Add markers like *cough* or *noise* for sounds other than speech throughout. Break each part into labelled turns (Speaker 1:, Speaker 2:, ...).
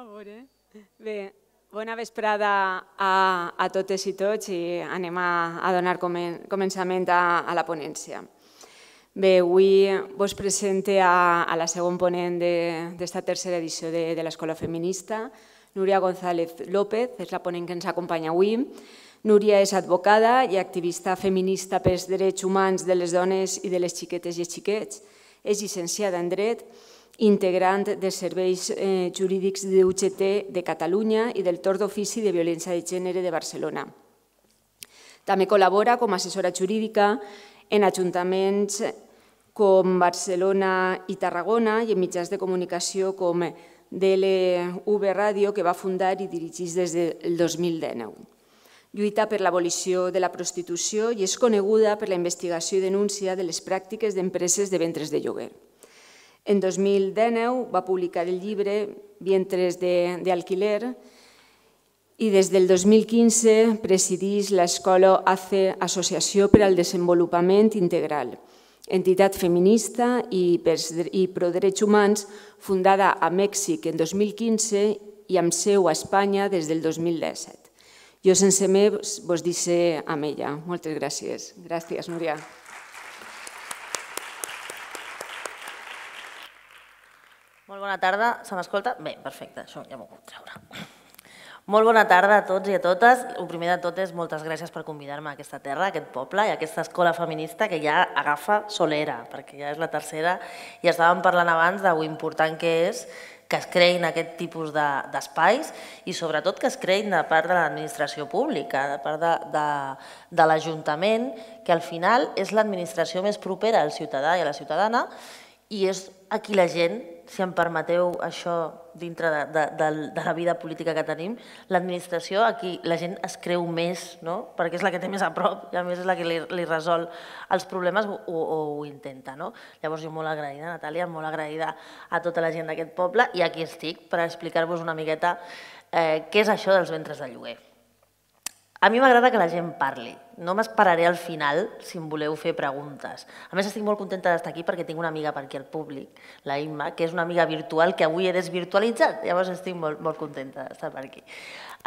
Speaker 1: Eh? Bé, bona vesprada a, a totes i tots i anem a, a donar comen, començament a, a la ponència. Bé, avui vos presente a, a la segon ponent d'esta tercera edició de, de l'Escola Feminista, Núria González López, és la ponent que ens acompanya avui. Núria és advocada i activista feminista pels drets humans de les dones i de les xiquetes i els xiquets. És llicenciada en dret integrant de serveis eh, jurídics d'UGT de Catalunya i del Tor d'Ofici de Violència de Gènere de Barcelona. També col·labora com a assessora jurídica en ajuntaments com Barcelona i Tarragona i en mitjans de comunicació com DLV Ràdio, que va fundar i dirigir des del 2019. Lluita per l'abolició de la prostitució i és coneguda per la investigació i denúncia de les pràctiques d'empreses de ventres de lloguer. En 2019 va publicar el llibre Vientres d'alquiler i des del 2015 presidís l'escola ACE, Associació per al Desenvolupament Integral, entitat feminista i, per, i pro drets humans fundada a Mèxic en 2015 i amb seu a Espanya des del 2017. Jo sense més vos dic amb ella. Moltes gràcies. Gràcies, Núria.
Speaker 2: Molt bona tarda. Se m'escolta? Bé, perfecte, això ja m'ho puc treure. Molt bona tarda a tots i a totes. El primer de tot és moltes gràcies per convidar-me a aquesta terra, a aquest poble i a aquesta escola feminista que ja agafa solera, perquè ja és la tercera i estàvem parlant abans d'ho important que és que es creïn aquest tipus d'espais de, i sobretot que es creïn de part de l'administració pública, de part de, de, de l'Ajuntament, que al final és l'administració més propera al ciutadà i a la ciutadana i és a qui la gent si em permeteu això dintre de, de, de, de la vida política que tenim, l'administració, aquí la gent es creu més, no? perquè és la que té més a prop i a més és la que li, li resol els problemes o, o, o ho intenta. No? Llavors jo molt agraïda, Natàlia, molt agraïda a tota la gent d'aquest poble i aquí estic per explicar-vos una miqueta eh, què és això dels ventres de lloguer. A mi m'agrada que la gent parli. No m'esperaré al final si em voleu fer preguntes. A més, estic molt contenta d'estar aquí perquè tinc una amiga per aquí al públic, la Imma, que és una amiga virtual que avui he desvirtualitzat. Llavors estic molt, molt contenta d'estar per aquí.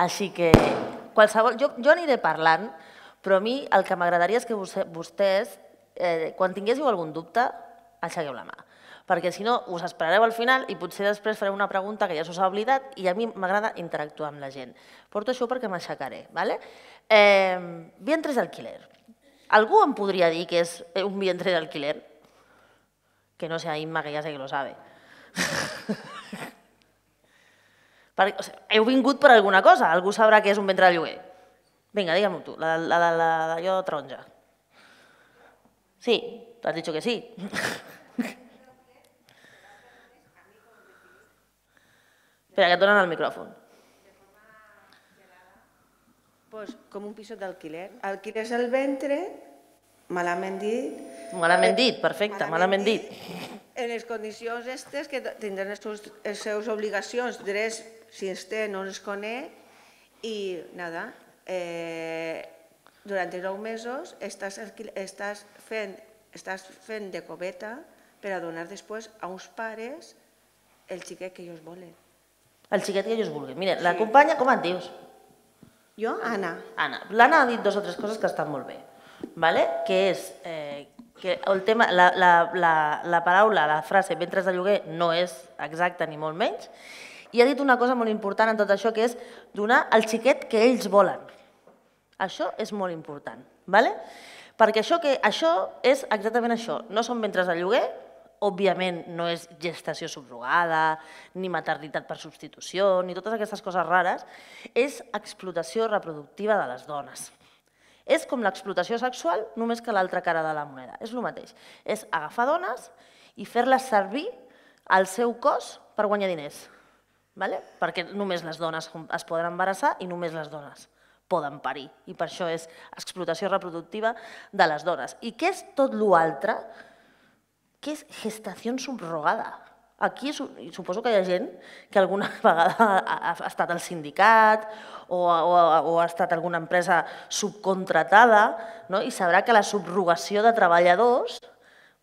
Speaker 2: Així que qualsevol... Jo, jo aniré parlant, però a mi el que m'agradaria és que vostès, eh, quan tinguéssiu algun dubte, aixequeu la mà perquè si no us esperareu al final i potser després fareu una pregunta que ja s'us ha oblidat i a mi m'agrada interactuar amb la gent. Porto això perquè m'aixecaré. ¿vale? Eh, vientres d'alquiler. ¿Algú em podria dir que és eh, un vientre d'alquiler? Que no sea Imma, que ja sé que lo sabe. *laughs* per, o sea, heu vingut per alguna cosa, algú sabrà que és un ventre de lloguer. Vinga, digue'm tu, la, la, la, la, la la, la, Sí, la, la, dit que sí. *laughs* Espera, que et donen el micròfon.
Speaker 1: Pues, com un pisot d'alquiler. Alquiles el ventre,
Speaker 2: malament dit... Malament dit, perfecte, malament, malament dit, dit.
Speaker 1: En les condicions estes que tindran les seus, les seus obligacions, drets, si es té, no es conec, i nada, eh, durant 9 mesos estàs, estàs, fent, estàs fent de coveta per a donar després a uns pares el xiquet que ells volen
Speaker 2: el xiquet que ells vulguin. Mira, sí. la companya, com et dius? Jo? Anna. Anna. L'Anna ha dit dues o tres coses que estan molt bé, vale? que és eh, que el tema, la, la, la, la paraula, la frase ventres de lloguer no és exacta ni molt menys, i ha dit una cosa molt important en tot això, que és donar el xiquet que ells volen. Això és molt important, ¿vale? perquè això, que, això és exactament això. No són ventres de lloguer, òbviament no és gestació subrogada, ni maternitat per substitució, ni totes aquestes coses rares, és explotació reproductiva de les dones. És com l'explotació sexual, només que l'altra cara de la moneda. És el mateix. És agafar dones i fer-les servir al seu cos per guanyar diners. Vale? Perquè només les dones es poden embarassar i només les dones poden parir. I per això és explotació reproductiva de les dones. I què és tot l'altre? altre què és gestació subrogada? Aquí suposo que hi ha gent que alguna *laughs* vegada ha estat al sindicat o, o, o ha estat alguna empresa subcontratada no? i sabrà que la subrogació de treballadors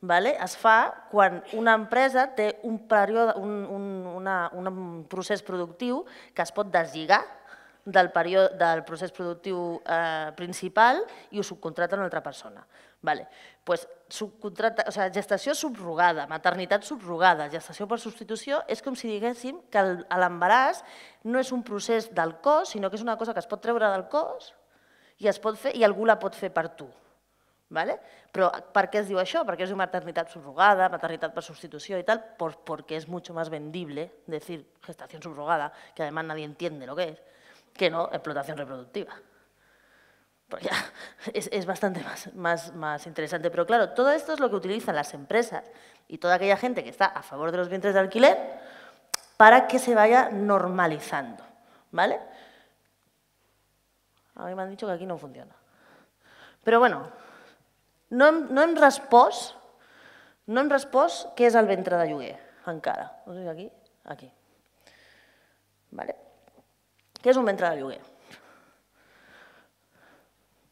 Speaker 2: vale, es fa quan una empresa té un, període, un, un, una, un procés productiu que es pot deslligar del, període, del procés productiu eh, principal i ho subcontrata una altra persona. Vale pues, subcontracta, o sea, gestació subrogada, maternitat subrogada, gestació per substitució, és com si diguéssim que l'embaràs no és un procés del cos, sinó que és una cosa que es pot treure del cos i, es pot fer, i algú la pot fer per tu. ¿vale? Però per què es diu això? Perquè és una maternitat subrogada, maternitat per substitució i tal, pues perquè és mucho más vendible decir gestación subrogada, que además nadie entiende lo que es, que no explotación reproductiva. pues ya *laughs* es, bastante más, más, interesante. Pero claro, todo esto es lo que utilizan las empresas y toda aquella gente que está a favor de los vientres de alquiler para que se vaya normalizando, ¿vale? A mí me han dicho que aquí no funciona. Pero bueno, no en no en no en raspós, ¿qué es el ventre de lloguer, encara. aquí, aquí. Vale? ¿Qué es un ventre de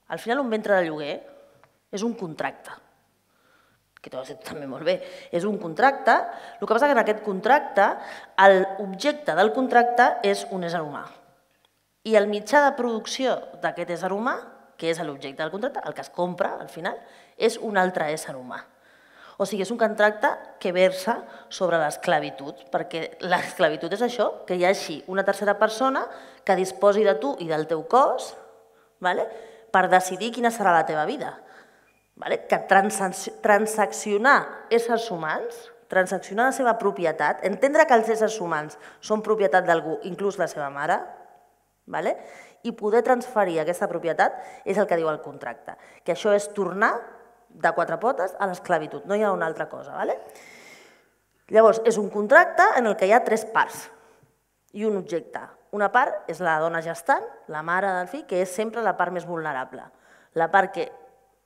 Speaker 2: Al final, un ventre de lloguer és un contracte, que t'ho has dit també molt bé, és un contracte, el que passa que en aquest contracte l'objecte del contracte és un ésser humà. I el mitjà de producció d'aquest ésser humà, que és l'objecte del contracte, el que es compra al final, és un altre ésser humà. O sigui, és un contracte que versa sobre l'esclavitud, perquè l'esclavitud és això, que hi hagi una tercera persona que disposi de tu i del teu cos, ¿vale? per decidir quina serà la teva vida. Vale? Que transaccionar éssers humans, transaccionar la seva propietat, entendre que els éssers humans són propietat d'algú, inclús la seva mare, vale? i poder transferir aquesta propietat és el que diu el contracte, que això és tornar de quatre potes a l'esclavitud, no hi ha una altra cosa. Vale? Llavors, és un contracte en el que hi ha tres parts i un objecte. Una par es la dona gestant, la mara, del que es siempre la par más vulnerable. La par que,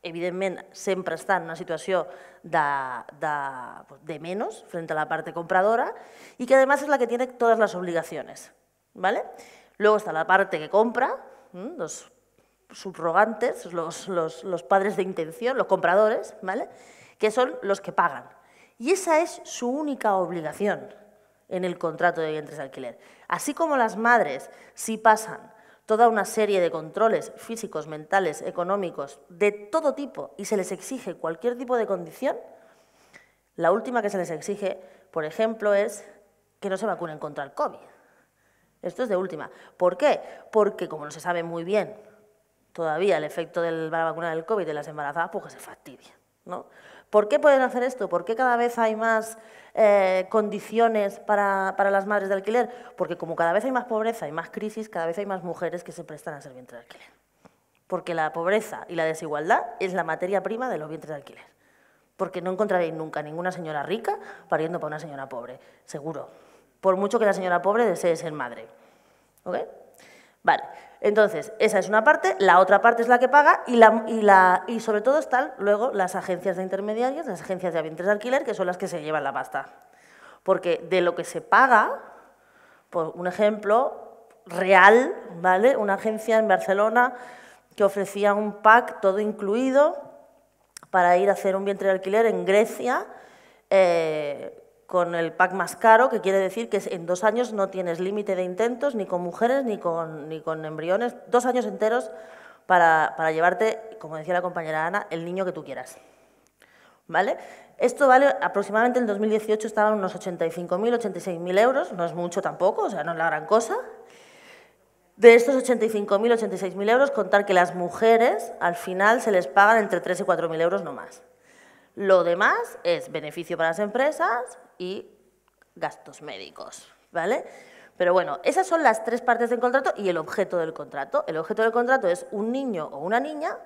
Speaker 2: evidentemente, siempre está en una situación de, pues, menos frente a la parte compradora y que además es la que tiene todas las obligaciones. ¿vale? Luego está la parte que compra, los subrogantes, los, padres de intención, los compradores, ¿vale? que son los que pagan. Y esa es su única obligación en el contrato de bienes de alquiler. Así como las madres sí pasan toda una serie de controles físicos, mentales, económicos, de todo tipo, y se les exige cualquier tipo de condición, la última que se les exige, por ejemplo, es que no se vacunen contra el COVID. Esto es de última. ¿Por qué? Porque como no se sabe muy bien todavía el efecto de la vacuna del COVID de las embarazadas, pues que se fastidia. ¿no? ¿Por qué pueden hacer esto? ¿Por qué cada vez hay más eh, condiciones para, las madres de alquiler? Porque como cada vez hay más pobreza y más crisis, cada vez hay más mujeres que se prestan a ser vientres de alquiler. Porque la pobreza y la desigualdad es la materia prima de los vientres de alquiler. Porque no encontraréis nunca ninguna señora rica pariendo para una señora pobre, seguro. Por mucho que la señora pobre desee ser madre. ¿Ok? Vale. Entonces, esa es una parte, la otra parte es la que paga y, la, y, la, y sobre todo están luego las agencias de intermediarios, las agencias de avientes de alquiler, que son las que se llevan la pasta. Porque de lo que se paga, por un ejemplo real, ¿vale? Una agencia en Barcelona que ofrecía un pack todo incluido para ir a hacer un vientre de alquiler en Grecia, eh, con el pack más caro, que quiere decir que en dos años no tienes límite de intentos ni con mujeres ni con, ni con embriones, dos años enteros para, para, llevarte, como decía la compañera Ana, el niño que tú quieras. ¿Vale? Esto vale aproximadamente en 2018 estaban unos 85.000, 86.000 euros, no es mucho tampoco, o sea, no es la gran cosa. De estos 85.000, 86.000 euros, contar que las mujeres al final se les pagan entre 3 y 4.000 euros no más. Lo demás es beneficio para las empresas, y gastos médicos, ¿vale? Pero bueno, esas son las tres partes del contrato y el objeto del contrato. El objeto del contrato es un niño o una niña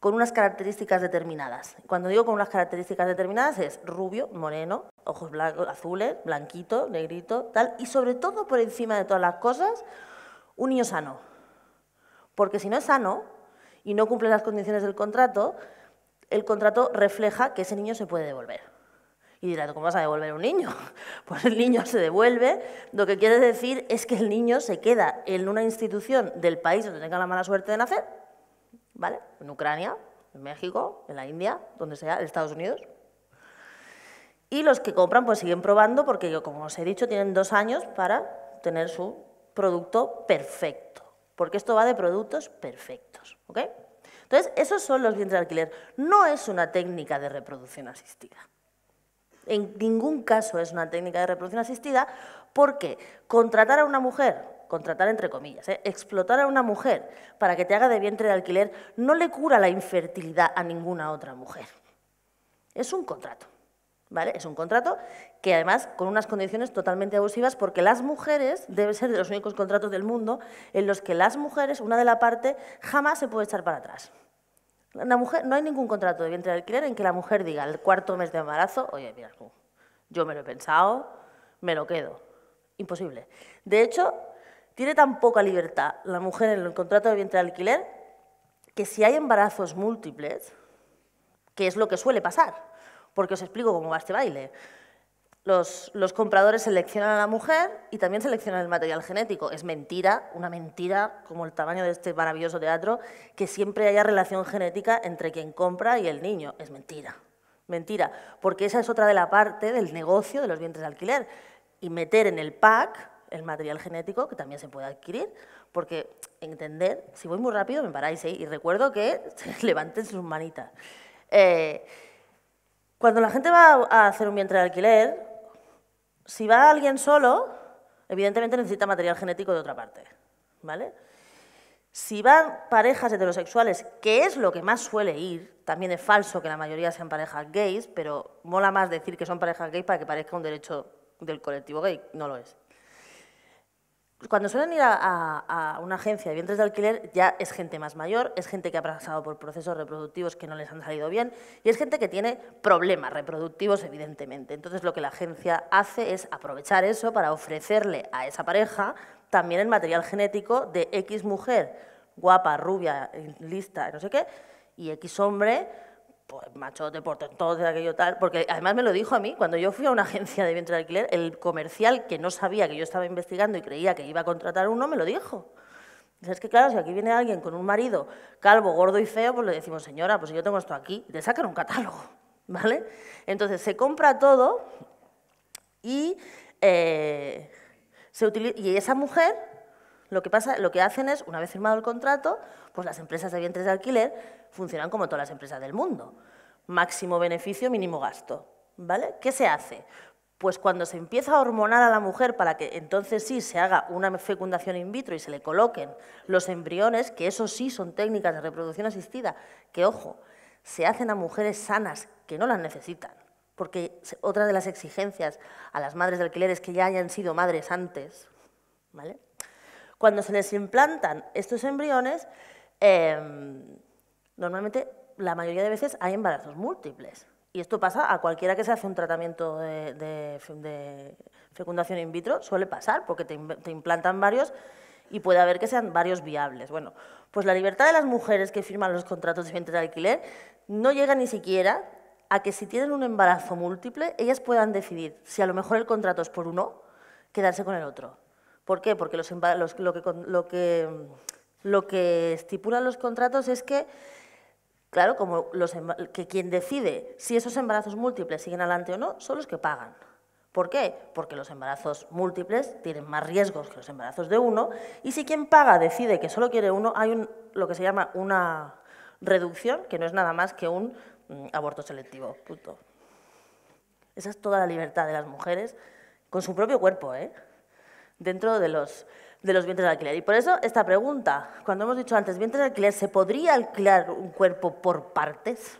Speaker 2: con unas características determinadas. Cuando digo con unas características determinadas es rubio, moreno, ojos blancos, azules, blanquito, negrito, tal, y sobre todo por encima de todas las cosas, un niño sano. Porque si no es sano y no cumple las condiciones del contrato, el contrato refleja que ese niño se puede devolver. Y dirá, ¿cómo vas a devolver un niño? *laughs* Pues el niño se devuelve. Lo que quiere decir es que el niño se queda en una institución del país donde tenga la mala suerte de nacer, ¿vale? En Ucrania, en México, en la India, donde sea, en Estados Unidos. Y los que compran pues siguen probando porque, como os he dicho, tienen dos años para tener su producto perfecto. Porque esto va de productos perfectos, ¿ok? Entonces, esos son los vientres de alquiler. No es una técnica de reproducción asistida en ningún caso es una técnica de reproducción asistida porque contratar a una mujer contratar entre comillas, ¿eh? explotar a una mujer para que te haga de vientre de alquiler no le cura la infertilidad a ninguna otra mujer. Es un contrato, ¿vale? Es un contrato que además con unas condiciones totalmente abusivas porque las mujeres, debe ser de los únicos contratos del mundo en los que las mujeres, una de la parte, jamás se puede echar para atrás mujer, no hay ningún contrato de vientre de alquiler en que la mujer diga el cuarto mes de embarazo, oye, mira, yo me lo he pensado, me lo quedo. Imposible. De hecho, tiene tan poca libertad la mujer en el contrato de vientre de alquiler que si hay embarazos múltiples, que es lo que suele pasar, porque os explico cómo va este baile. Los, compradores seleccionan a la mujer y también seleccionan el material genético. Es mentira, una mentira como el tamaño de este maravilloso teatro, que siempre haya relación genética entre quien compra y el niño. Es mentira, mentira, porque esa es otra de la parte del negocio de los vientres de alquiler. Y meter en el pack el material genético que también se puede adquirir, porque entender, si voy muy rápido me paráis ahí, ¿eh? y recuerdo que *laughs* levanten sus manitas. Eh, cuando la gente va a hacer un vientre de alquiler, si va alguien solo, evidentemente necesita material genético de otra parte. ¿vale? Si van parejas heterosexuales, que es lo que más suele ir, también es falso que la mayoría sean parejas gays, pero mola más decir que son parejas gays para que parezca un derecho del colectivo gay, no lo es cuando suelen ir a, una agencia de vientres de alquiler ya es gente más mayor, es gente que ha pasado por procesos reproductivos que no les han salido bien y es gente que tiene problemas reproductivos evidentemente. Entonces lo que la agencia hace es aprovechar eso para ofrecerle a esa pareja también el material genético de X mujer guapa, rubia, lista, no sé qué, y X hombre pues, machote, portentote, aquello tal, porque además me lo dijo a mí, cuando yo fui a una *laughs* agencia de vientre de alquiler, el comercial que no sabía que yo estaba investigando y creía que iba a contratar uno, me lo dijo. Es que claro, si aquí viene alguien con un marido calvo, gordo y feo, pues le decimos, señora, pues yo tengo esto aquí, le te sacan un catálogo, *laughs* ¿vale? Entonces se compra todo y, eh, se y esa mujer, lo que, pasa, lo que hacen es, una vez firmado el contrato, pues las empresas de vientres de alquiler funcionan como todas las empresas del mundo. Máximo beneficio, mínimo gasto. ¿Vale? ¿Qué se hace? Pues cuando se empieza a hormonar a la mujer para que entonces sí se haga una fecundación in vitro y se le coloquen los embriones, que eso sí son técnicas de reproducción asistida, que ojo, se hacen a mujeres sanas que no las necesitan, porque otra de las exigencias a las madres de alquiler es que ya hayan sido madres antes. ¿vale? Cuando se les implantan estos embriones, em, normalmente la mayoría de veces hay embarazos múltiples. Y esto pasa a cualquiera que se hace un tratamiento de, fecundación in vitro, suele pasar, porque te, implantan varios y puede haber que sean varios viables. Bueno, pues la libertad de las mujeres que firman los contratos de vientre de alquiler no llega ni siquiera a que si tienen un embarazo múltiple, ellas puedan decidir si a lo mejor el contrato es por uno, quedarse con el otro. ¿Por qué? Porque lo, que, lo, que, lo que estipulan los contratos es que Claro, como los, que quien decide si esos embarazos múltiples siguen adelante o no son los que pagan. ¿Por qué? Porque los embarazos múltiples tienen más riesgos que los embarazos de uno y si quien paga decide que solo quiere uno, hay lo que se llama una reducción, que no es nada más que un mm, aborto selectivo. Esa es toda la libertad de las mujeres con su propio cuerpo, ¿eh? dentro de los de los vientres de alquiler. Y por eso esta pregunta, cuando hemos dicho antes, vientres de ¿se podría alquilar un cuerpo por partes?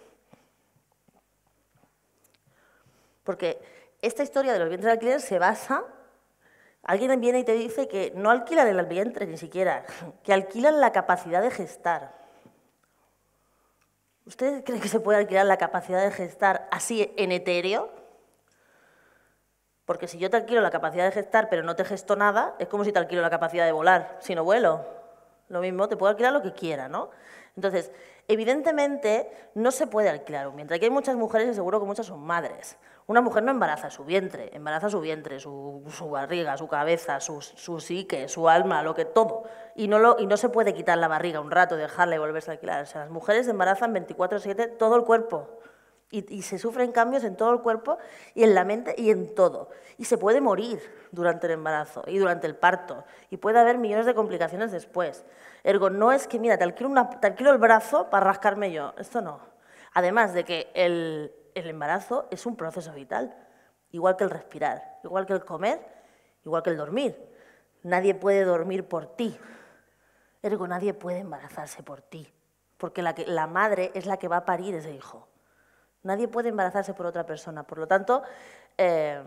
Speaker 2: Porque esta historia de los vientres de alquiler se basa, alguien viene y te dice que no alquilan el vientre ni siquiera, que alquilan la capacidad de gestar. ¿Ustedes creen que se puede alquilar la capacidad de gestar así en etéreo? Porque si yo te alquilo la capacidad de gestar, pero no te gesto nada, es como si te alquilo la capacidad de volar, si no vuelo. Lo mismo, te puedo alquilar lo que quiera, ¿no? Entonces, evidentemente, no se puede alquilar Mientras que hay muchas mujeres y seguro que muchas son madres. Una mujer no embaraza su vientre, embaraza su vientre, su, barriga, su cabeza, su, psique, su alma, lo que todo. Y no, y no se puede quitar la barriga un rato, dejarla y volverse a alquilar. O sea, las mujeres embarazan 24-7 todo el cuerpo. Y, se sufren cambios en todo el cuerpo y en la mente y en todo. Y se puede morir durante el embarazo y durante el parto. Y puede haber millones de complicaciones después. Ergo, no es que, mira, te alquilo, el brazo para rascarme yo. Esto no. Además de que el, embarazo es un proceso vital. Igual que el respirar, igual que el comer, igual que el dormir. Nadie puede dormir por ti. Ergo, nadie puede embarazarse por ti. Porque la madre es la que va a parir ese hijo. Nadie puede embarazarse por otra persona. Por lo tanto, eh,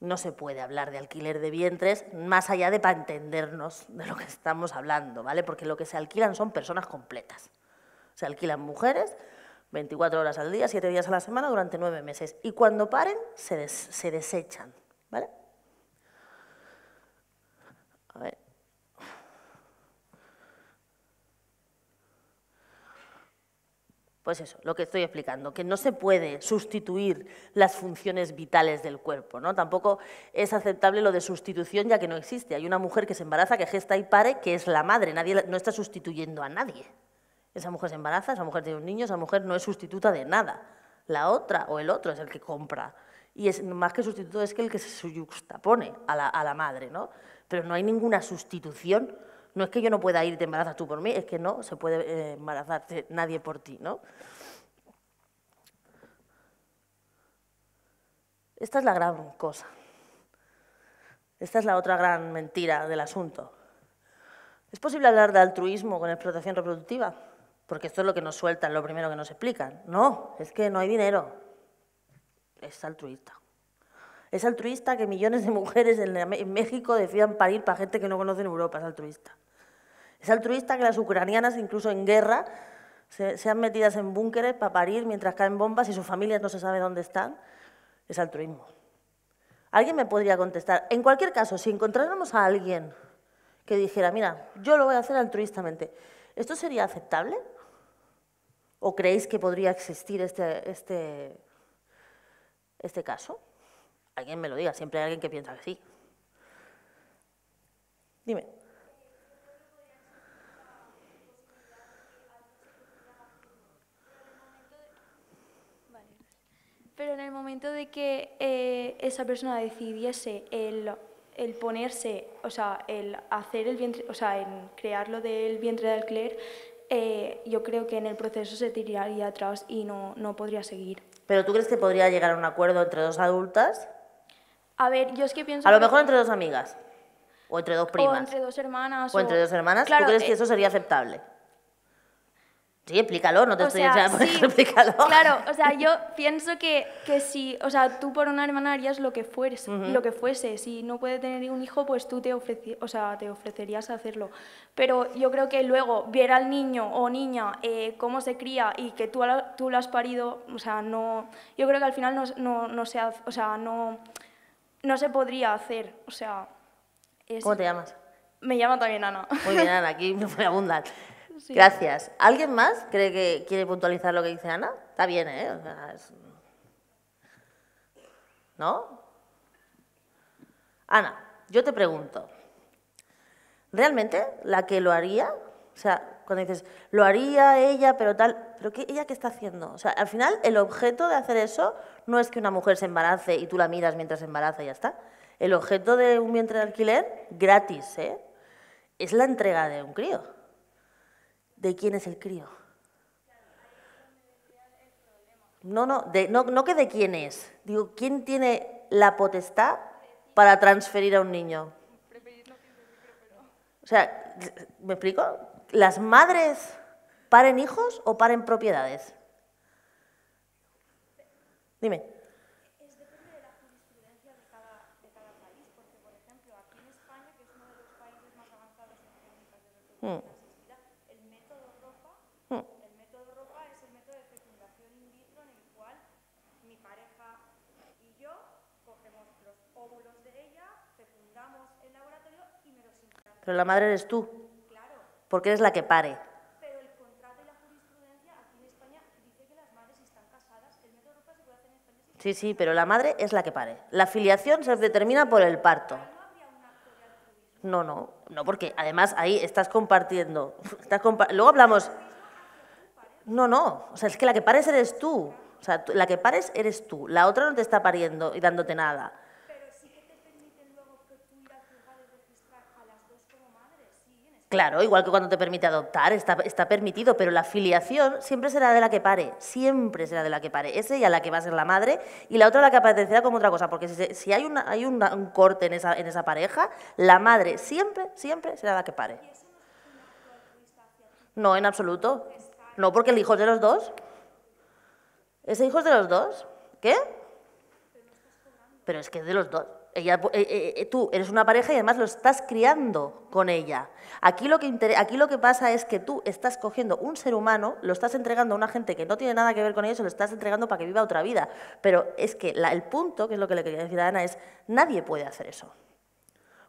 Speaker 2: no se puede hablar de alquiler de vientres más allá de para entendernos de lo que estamos hablando, ¿vale? Porque lo que se alquilan son personas completas. Se alquilan mujeres 24 horas al día, 7 días a la semana durante 9 meses. Y cuando paren, se, se desechan, ¿vale? A ver. Pues eso, lo que estoy explicando, que no se puede sustituir las funciones vitales del cuerpo, ¿no? Tampoco es aceptable lo de sustitución ya que no existe. Hay una mujer que se embaraza, que gesta y pare, que es la madre, nadie no está sustituyendo a nadie. Esa mujer se embaraza, esa mujer tiene un niño, esa mujer no es sustituta de nada. La otra o el otro es el que compra. Y es más que sustituto es que el que se suyuxtapone a la, a la madre, ¿no? Pero no hay ninguna sustitución no es que yo no pueda ir, te embarazas tú por mí, es que no se puede eh, embarazarte nadie por ti, ¿no? Esta es la gran cosa. Esta es la otra gran mentira del asunto. ¿Es posible hablar de altruismo con explotación reproductiva? Porque esto es lo que nos sueltan, lo primero que nos explican. No, es que no hay dinero. Es altruista. Es altruista que millones de mujeres en México decidan parir para gente que no conoce en Europa, es altruista. Es altruista que las ucranianas, incluso en guerra, sean metidas en búnkeres para parir mientras caen bombas y sus familias no se sabe dónde están. Es altruismo. Alguien me podría contestar. En cualquier caso, si encontráramos a alguien que dijera, mira, yo lo voy a hacer altruistamente, ¿esto sería aceptable? ¿O creéis que podría existir este, este, este caso? Alguien me lo diga, siempre hay alguien que piensa que sí. Dime.
Speaker 3: Pero en el momento de que eh, esa persona decidiese el, ponerse, o sea, el hacer el vientre, o sea, en crearlo del vientre de alquiler, eh, yo creo que en el proceso se tiraría atrás y no, no podría seguir.
Speaker 2: ¿Pero tú crees que podría llegar a un acuerdo entre dos adultas a ver, yo es que pienso... A lo mejor entre dos amigas. O entre dos primas. O entre dos hermanas. O, entre dos hermanas. ¿Tú crees eh, que eso sería aceptable? Sí, explícalo, no te estoy sea, *laughs* explícalo. Claro, o sea, yo
Speaker 3: pienso que, que si, o sea, tú por una hermana harías lo que fueres, lo que fuese, si no puede tener un hijo, pues tú te o sea, te ofrecerías a hacerlo. Pero yo creo que luego ver al niño o niña eh, cómo se cría y que tú, tú lo has parido, o sea, no, yo creo que al final no, no, no sea, o sea, no no se podría hacer. O sea. ¿Cómo te llamas? Me llama también Ana. Muy
Speaker 2: bien, Ana, aquí me fue abundar. *laughs* Gracias. ¿Alguien más cree que quiere puntualizar lo que dice Ana? Está bien, ¿eh? ¿No? Ana, yo te pregunto. ¿Realmente la que lo haría? O sea, cuando dices, lo haría ella, pero tal, pero qué, ¿ella qué está haciendo? O sea, al final el objeto de hacer eso no es que una mujer se embarace y tú la miras mientras se embaraza y ya está. El objeto de un vientre de alquiler, gratis, ¿eh? es la entrega de un crío. ¿De quién es el crío? No, no, no, que de quién es. Digo, ¿quién tiene la potestad para transferir a un niño? O sea, ¿me explico? ¿Las madres paren hijos o paren propiedades? Es depende de la jurisprudencia de cada, país, porque, por ejemplo, aquí en España, que es uno de los países más avanzados en técnicas de reproducción mm.
Speaker 3: asistida, el método ropa, mm. el método ropa es el método de fecundación in vitro en el cual mi pareja y yo cogemos los óvulos de ella,
Speaker 2: fecundamos el laboratorio y me los implantamos. Pero la madre eres tú. Claro. Porque eres la que pare. Sí, sí, pero la madre es la que pare. La filiación se determina por el parto. No, no, no, porque además ahí estás compartiendo. *laughs* Luego hablamos. No, no, o sea, es que la que pares eres tú. O sea, la que pares eres tú. La otra no te está pariendo y dándote nada. Claro, igual que cuando te permite adoptar, está, está, permitido, pero la filiación siempre será de la que pare, siempre será de la que pare. y a la que va a ser la madre y la otra la que aparecerá como otra cosa, porque si, hay, una, hay un corte en esa, en esa pareja, la madre siempre, siempre será la que pare. No, en absoluto. No, porque el hijo es de los dos. ¿Ese hijo es de los dos? ¿Qué? Pero es que es de los dos. Eh, eh, eh, tú eres una pareja y además lo estás criando con ella. Aquí lo, que aquí lo que pasa es que tú estás cogiendo un ser humano, lo estás entregando a una gente que no tiene nada que ver con ellos, lo estás entregando para que viva otra vida. Pero es que el punto, que es lo que le quería decir a Ana, es nadie puede hacer eso.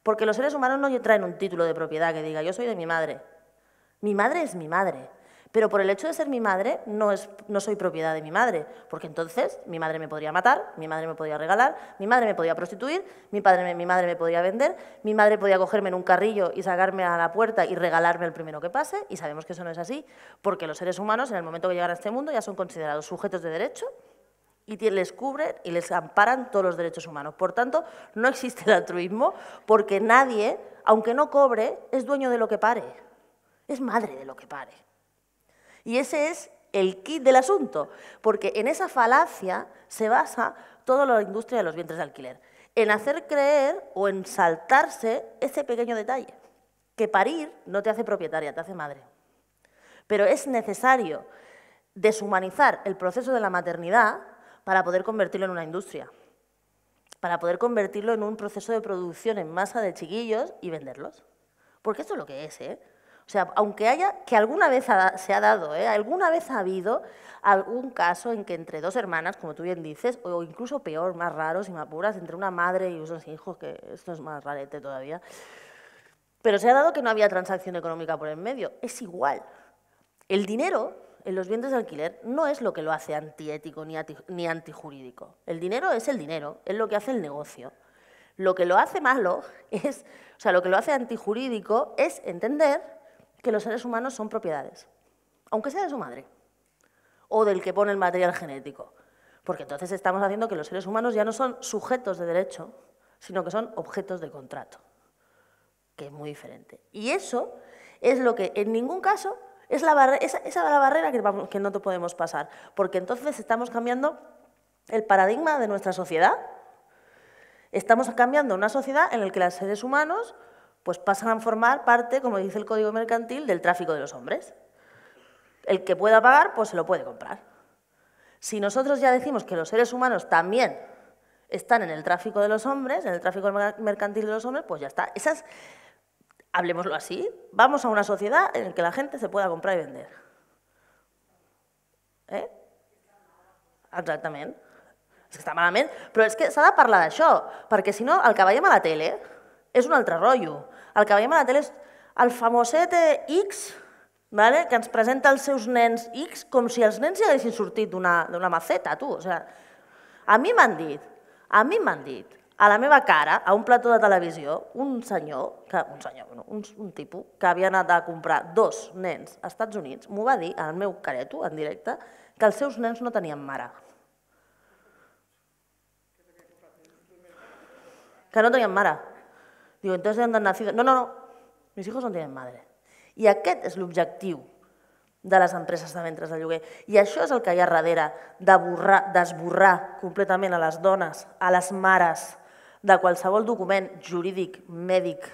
Speaker 2: Porque los seres humanos no traen un título de propiedad que diga yo soy de mi madre. Mi madre es mi madre. Pero por el hecho de ser mi madre, no, soy propiedad de mi madre, porque entonces mi madre me podría matar, mi madre me podría regalar, mi madre me podía prostituir, mi, padre, mi madre me podría vender, mi madre podía cogerme en un carrillo y sacarme a la puerta y regalarme el primero que pase, y sabemos que eso no es así, porque los seres humanos en el momento que llegan a este mundo ya son considerados sujetos de derecho y les cubren y les amparan todos los derechos humanos. Por tanto, no existe el altruismo porque nadie, aunque no cobre, es dueño de lo que pare, es madre de lo que pare. Y ese es el kit del asunto, porque en esa falacia se basa toda la industria de los vientres de alquiler, en hacer creer o en saltarse ese pequeño detalle, que parir no te hace propietaria, te hace madre. Pero es necesario deshumanizar el proceso de la maternidad para poder convertirlo en una industria, para poder convertirlo en un proceso de producción en masa de chiquillos y venderlos. Porque esto es lo que es, ¿eh? O sea, aunque haya, que alguna vez se ha dado, ¿eh? alguna vez ha habido algún caso en que entre dos hermanas, como tú bien dices, o incluso peor, más raros y más puras, entre una madre y unos hijos, que esto es más rarete todavía, pero se ha dado que no había transacción económica por el medio. Es igual. El dinero en los bienes de alquiler no es lo que lo hace antiético ni, ni antijurídico. El dinero es el dinero, es lo que hace el negocio. Lo que lo hace malo *laughs* es, o sea, lo que lo hace antijurídico es entender que los seres humanos son propiedades, aunque sea de su madre o del que pone el material genético, porque entonces estamos haciendo que los seres humanos ya no son sujetos de derecho, sino que son objetos de contrato, que es muy diferente. Y eso es lo que en ningún caso es la esa, la barrera que, no podemos pasar, porque entonces estamos cambiando el paradigma de nuestra sociedad. Estamos cambiando una sociedad en la que los seres humanos pues pasan a formar parte, como dice el Código Mercantil, del tráfico de los hombres. El que pueda pagar, pues se lo puede comprar. Si nosotros ya decimos que los seres humanos también están en el tráfico de los hombres, en el tráfico mercantil de los hombres, pues ya está. Esas, hablemoslo así, vamos a una sociedad en la que la gente se pueda comprar y vender. ¿Eh? Exactamente. Es que está malamente. Pero es que se de show. porque porque si no al que a la tele es un ultrarroyo. El que veiem a la tele és el famoset eh, X, vale? que ens presenta els seus nens X com si els nens hi haguessin sortit d'una maceta, tu. O sigui, a mi m'han dit, a mi m'han dit, a la meva cara, a un plató de televisió, un senyor, que, un senyor, no, un, un tipus, que havia anat a comprar dos nens als Estats Units, m'ho va dir, al meu careto, en directe, que els seus nens no tenien mare. Que no tenien mare. Diu, entonces, han nacido? No, no, no, mis hijos no tienen madre. I aquest és l'objectiu de les empreses de ventres de lloguer. I això és el que hi ha darrere d'esborrar completament a les dones, a les mares, de qualsevol document jurídic, mèdic,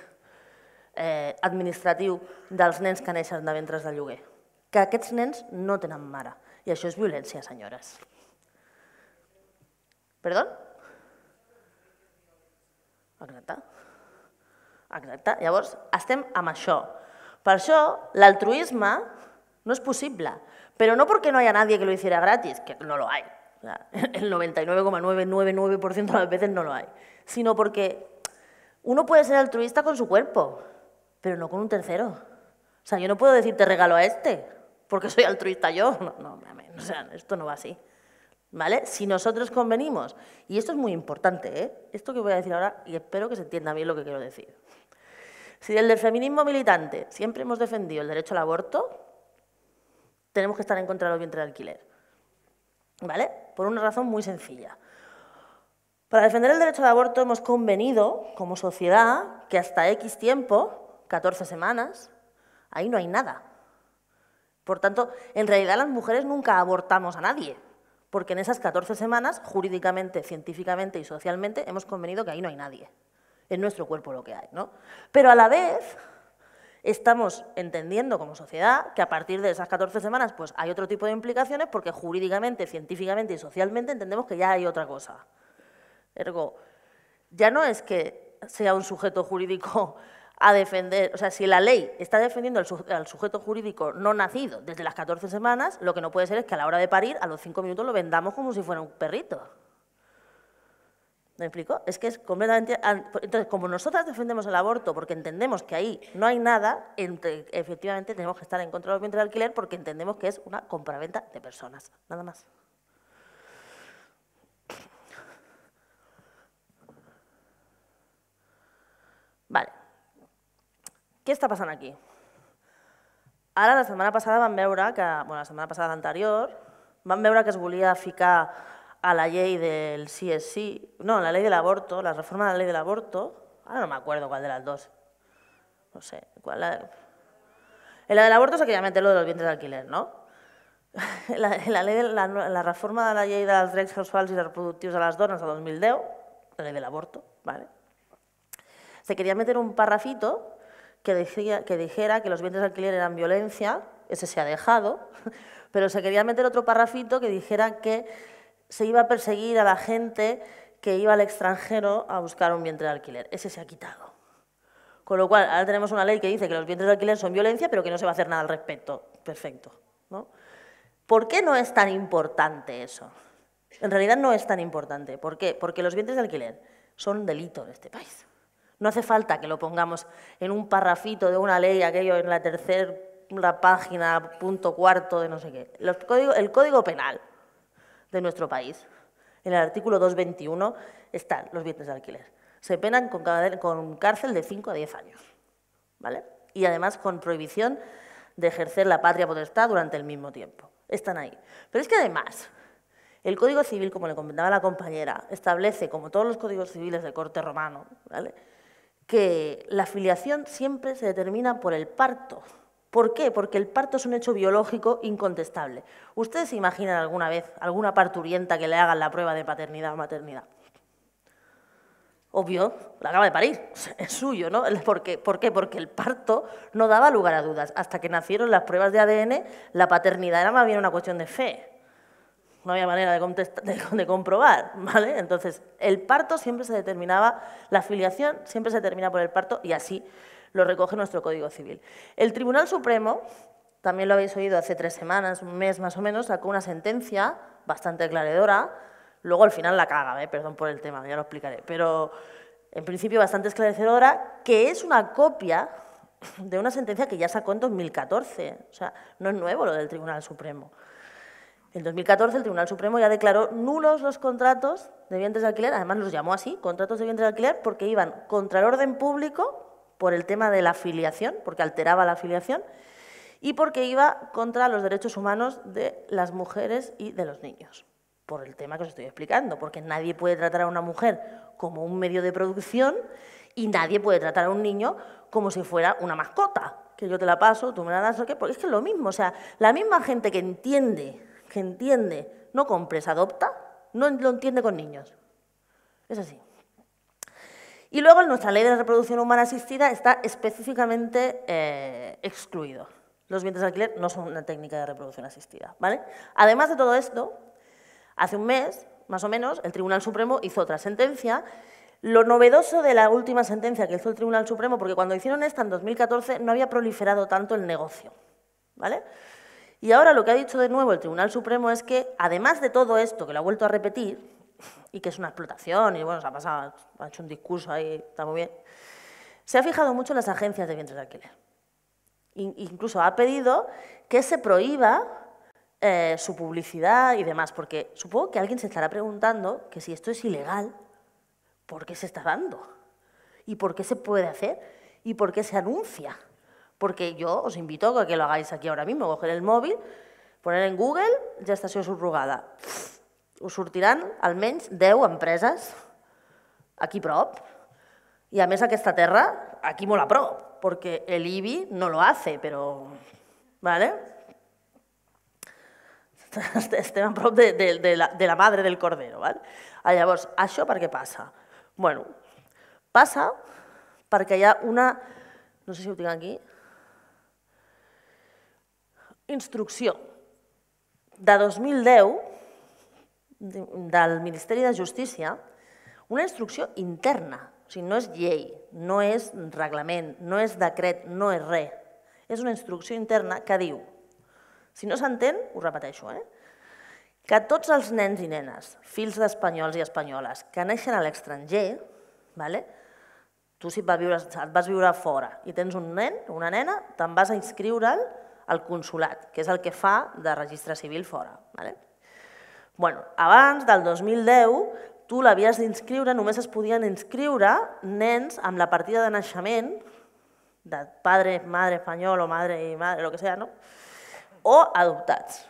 Speaker 2: eh, administratiu dels nens que neixen de ventres de lloguer. Que aquests nens no tenen mare. I això és violència, senyores. Perdó? Exacte. vos, Llavors, estem amb això. Per el altruismo no es posible. Pero no porque no haya nadie que lo hiciera gratis, que no lo hay, *laughs* el 99,999% de las veces no lo hay, sino porque uno puede ser altruista con su cuerpo, pero no con un tercero. O sea, yo no puedo decir te regalo a este, porque soy altruista yo. *laughs* No, no, o sea, esto no va así. ¿Vale? Si nosotros convenimos, y esto es muy importante, ¿eh? esto que voy a decir ahora, y espero que se entienda bien lo que quiero decir. Si desde el feminismo militante siempre hemos defendido el derecho al aborto, tenemos que estar en contra de los vientres de alquiler. ¿Vale? Por una razón muy sencilla. Para defender el derecho al aborto hemos convenido, como sociedad, que hasta X tiempo, 14 semanas, ahí no hay nada. Por tanto, en realidad las mujeres nunca abortamos a nadie, porque en esas 14 semanas, jurídicamente, científicamente y socialmente, hemos convenido que ahí no hay nadie en nuestro cuerpo lo que hay. ¿no? Pero a la vez estamos entendiendo como sociedad que a partir de esas 14 semanas pues hay otro tipo de implicaciones porque jurídicamente, científicamente y socialmente entendemos que ya hay otra cosa. Ergo, ya no es que sea un sujeto jurídico a defender, o sea, si la ley está defendiendo al, al sujeto jurídico no nacido desde las 14 semanas, lo que no puede ser es que a la hora de parir, a los 5 minutos lo vendamos como si fuera un perrito. ¿Me explico? Es que es completamente... Entonces, como nosotras defendemos el aborto porque entendemos que ahí no hay nada, efectivamente tenemos que estar en contra de los vientres de alquiler porque entendemos que es una compraventa de personas, nada más. Vale. ¿Qué está pasando aquí? Ahora, la semana pasada van veure que... Bueno, la semana pasada anterior van veure que es a ficar a la ley del sí es sí, no, la ley del aborto, la reforma de la ley del aborto, ahora no me acuerdo cuál de las dos, no sé, cuál la... De... En la del aborto se quería meter lo de los vientres de alquiler, ¿no? *laughs* la, la, ley la, reforma de la ley de los derechos sexuales y reproductivos de las donas de 2010, la ley del aborto, ¿vale? Se quería meter un parrafito que, decía, que dijera que los vientres de alquiler eran violencia, ese se ha dejado, *laughs* pero se quería meter otro parrafito que dijera que se iba a perseguir a la gente que iba al extranjero a buscar un vientre de alquiler. Ese se ha quitado. Con lo cual, ahora tenemos una ley que dice que los vientres de alquiler son violencia, pero que no se va a hacer nada al respecto. Perfecto. ¿no? ¿Por qué no es tan importante eso? En realidad no es tan importante. ¿Por qué? Porque los vientres de alquiler son delito en este país. No hace falta que lo pongamos en un parrafito de una ley, aquello en la tercera página, punto cuarto de no sé qué. el Código Penal de nuestro país. En el artículo 221 están los bienes de alquiler. Se penan con, con cárcel de 5 a 10 años. ¿vale? Y además con prohibición de ejercer la patria potestad durante el mismo tiempo. Están ahí. Pero es que además, el Código Civil, como le comentaba la compañera, establece, como todos los códigos civiles de corte romano, ¿vale? que la filiación siempre se determina por el parto ¿Por qué? Porque el parto es un hecho biológico incontestable. ¿Ustedes se imaginan alguna vez alguna parturienta que le hagan la prueba de paternidad o maternidad? Obvio, la acaba de parir, *laughs* es suyo, ¿no? ¿Por qué? ¿Por qué? Porque el parto no daba lugar a dudas. Hasta que nacieron las pruebas de ADN, la paternidad era más bien una cuestión de fe. No había manera de, *laughs* comprobar, ¿vale? Entonces, el parto siempre se determinaba, la filiación siempre se determina por el parto y así lo recoge nuestro Código Civil. El Tribunal Supremo, también lo habéis oído hace tres semanas, un mes más o menos, sacó una sentencia bastante aclaradora, luego al final la caga, ¿eh? perdón por el tema, ya lo explicaré, pero en principio bastante esclarecedora, que es una copia de una sentencia que ya sacó en 2014. O sea, no es nuevo lo del Tribunal Supremo. En 2014 el Tribunal Supremo ya declaró nulos los contratos de vientres de alquiler, además los llamó así, contratos de vientres de alquiler, porque iban contra el orden público por el tema de la afiliación, porque alteraba la afiliación, y porque iba contra los derechos humanos de las mujeres y de los niños, por el tema que os estoy explicando, porque nadie puede tratar a una mujer como un medio de producción y nadie puede tratar a un niño como si fuera una mascota, que yo te la paso, tú me la das, ¿o porque es que es lo mismo, o sea, la misma gente que entiende, que entiende, no compres, adopta, no lo entiende con niños. Es así. Y luego nuestra ley de reproducción humana asistida está específicamente eh, excluido. Los vientres de alquiler no son una técnica de reproducción asistida. ¿vale? Además de todo esto, hace un mes, más o menos, el Tribunal Supremo hizo otra sentencia. Lo novedoso de la última sentencia que hizo el Tribunal Supremo, porque cuando hicieron esta en 2014 no había proliferado tanto el negocio. ¿vale? Y ahora lo que ha dicho de nuevo el Tribunal Supremo es que, además de todo esto, que lo ha vuelto a repetir, y que es una explotación, y bueno, se ha pasado, ha hecho un discurso ahí, está muy bien. Se ha fijado mucho en las agencias de vientres de alquiler. Incluso ha pedido que se prohíba eh, su publicidad y demás, porque supongo que alguien se estará preguntando que si esto es ilegal, ¿por qué se está dando? ¿Y por qué se puede hacer? ¿Y por qué se anuncia? Porque yo os invito a que lo hagáis aquí ahora mismo, coger el móvil, poner en Google, ya está sido subrugada. us sortiran almenys 10 empreses aquí prop, I a més aquesta terra aquí molt a prop, perquè el IBI no lo hace, però... ¿Vale? *laughs* Estem a prop de, de, de, la, de la madre del cordero. ¿vale? Ah, llavors, això per què passa? bueno, passa perquè hi ha una... No sé si ho tinc aquí. Instrucció de 2010 del Ministeri de Justícia una instrucció interna, o sigui, no és llei, no és reglament, no és decret, no és res. És una instrucció interna que diu, si no s'entén, ho repeteixo, eh? que tots els nens i nenes, fills d'espanyols i espanyoles, que neixen a l'estranger, vale? tu si et, va viure, et vas viure fora i tens un nen o una nena, te'n vas a inscriure'l al consulat, que és el que fa de registre civil fora. Vale? Bueno, abans del 2010, tu l'havies d'inscriure, només es podien inscriure nens amb la partida de naixement, de padre, madre espanyol o madre i madre, lo que sea, no? o adoptats.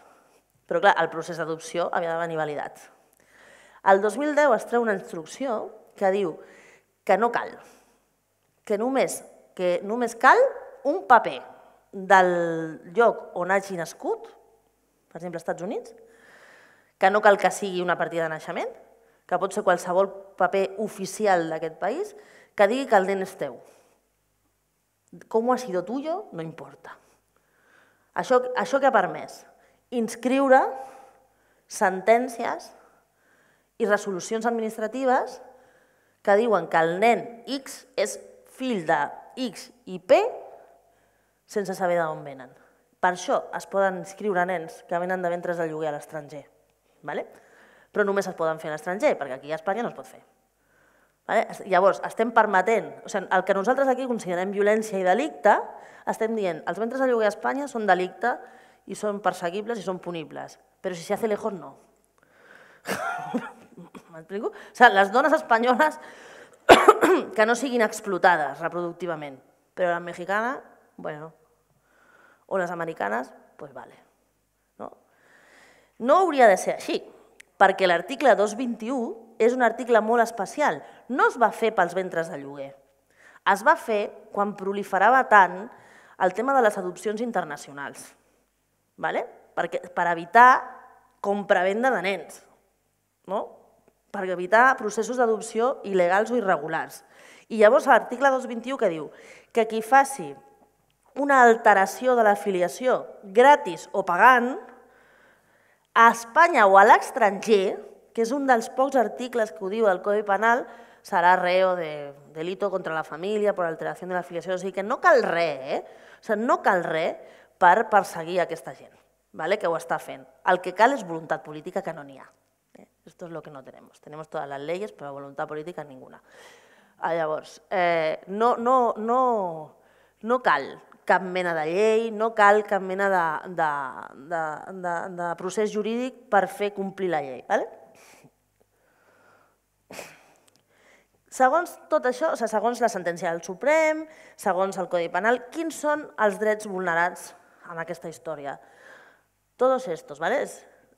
Speaker 2: Però clar, el procés d'adopció havia de venir validat. El 2010 es treu una instrucció que diu que no cal, que només, que només cal un paper del lloc on hagi nascut, per exemple, als Estats Units, que no cal que sigui una partida de naixement, que pot ser qualsevol paper oficial d'aquest país, que digui que el nen és teu. Com ha sido tuyo, no importa. Això, això que ha permès? Inscriure sentències i resolucions administratives que diuen que el nen X és fill de X i P sense saber d'on venen. Per això es poden inscriure nens que venen de ventres de lloguer a l'estranger. ¿vale? però només es poden fer a l'estranger, perquè aquí a Espanya no es pot fer. Vale? Llavors, estem permetent, o sigui, el que nosaltres aquí considerem violència i delicte, estem dient, els ventres de lloguer a Espanya són delicte i són perseguibles i són punibles, però si se hace lejos no. *laughs* M'explico? O sigui, les dones espanyoles *coughs* que no siguin explotades reproductivament, però la mexicana, bueno, o les americanes, pues vale. No hauria de ser així, perquè l'article 221 és un article molt especial. No es va fer pels ventres de lloguer. Es va fer quan proliferava tant el tema de les adopcions internacionals, ¿vale? perquè, per evitar compra-venda de nens, no? per evitar processos d'adopció il·legals o irregulars. I llavors l'article 221 que diu que qui faci una alteració de l'afiliació gratis o pagant, a Espanya o a l'estranger, que és un dels pocs articles que ho diu el Codi Penal, serà reo de delito contra la família per alteració de l'afiliació, o sigui que no cal res, eh? O sigui, no cal res per perseguir aquesta gent, ¿vale? que ho està fent. El que cal és voluntat política que no n'hi ha. Eh? Esto es lo que no tenemos. Tenemos todas las leyes, pero voluntad política ninguna. Ah, llavors, eh, no, no, no, no cal cap mena de llei, no cal cap mena de, de, de, de, de procés jurídic per fer complir la llei. ¿vale? Segons tot això, o sigui, segons la sentència del Suprem, segons el Codi Penal, quins són els drets vulnerats en aquesta història? Todos estos, ¿vale?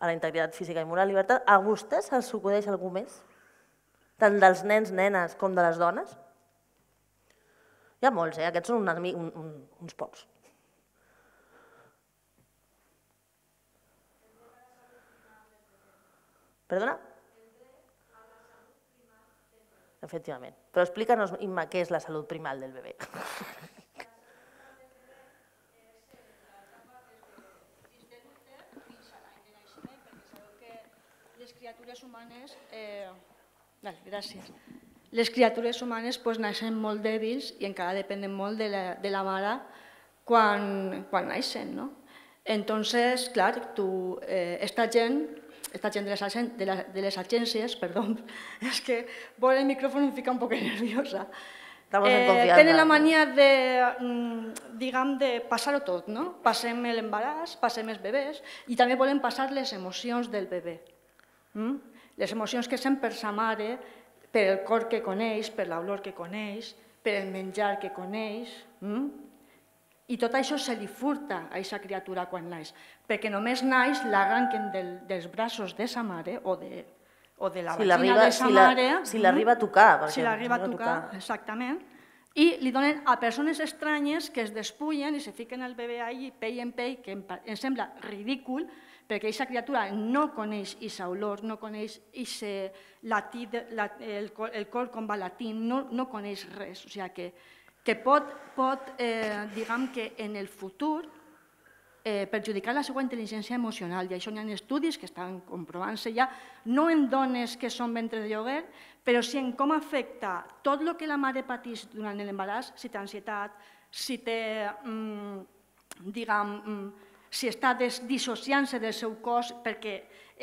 Speaker 2: a la integritat física i moral, libertat, a vostès se'ls acudeix algú més? Tant dels nens, nenes, com de les dones? Hi ha molts, eh? aquests són un, un, un, uns pocs. Perdona? Efectivament. Però explica'ns, Imma, què és la salut primal del bebè. *laughs*
Speaker 3: les criatures humanes... Eh... Vale, gràcies les criatures humanes pues, naixen molt dèbils i encara depenen molt de la, de la mare quan, quan naixen. No? Entonces, clar, tu, eh, esta gent, esta gent de les, agen, de, la, de les agències, *laughs* perdó, és que vol el micròfon em fica un poc *laughs* nerviosa. Estamos eh, Tenen la mania de, mm, diguem, de passar-ho tot, no? Passem l'embaràs, passem els bebès i també volen passar les emocions del bebè. Mm? Les emocions que sent per sa mare, per el cor que coneix, per l'olor que coneix, per el menjar que coneix. Mm? I tot això se li furta a aquesta criatura quan naix, perquè només naix l'arranquen del, dels braços de sa mare o de, o de la si vagina de sa si mare. La, si l'arriba a hm? tocar. Perquè si l'arriba a tocar, exactament. I li donen a persones estranyes que es despullen i se fiquen el bebè ahí pell en pell, que em, em sembla ridícul, perquè aquesta criatura no coneix aquesta olor, no coneix ixe latit, la, el, cor, el cor com va latint, no, no coneix res. O sigui que, que pot, pot eh, diguem que en el futur, eh, perjudicar la seva intel·ligència emocional. I això hi ha estudis que estan comprovant-se ja, no en dones que són ventre de lloguer, però sí en com afecta tot el que la mare patís durant l'embaràs, si té ansietat, si té, mm, diguem, mm, si està dissociant-se del seu cos perquè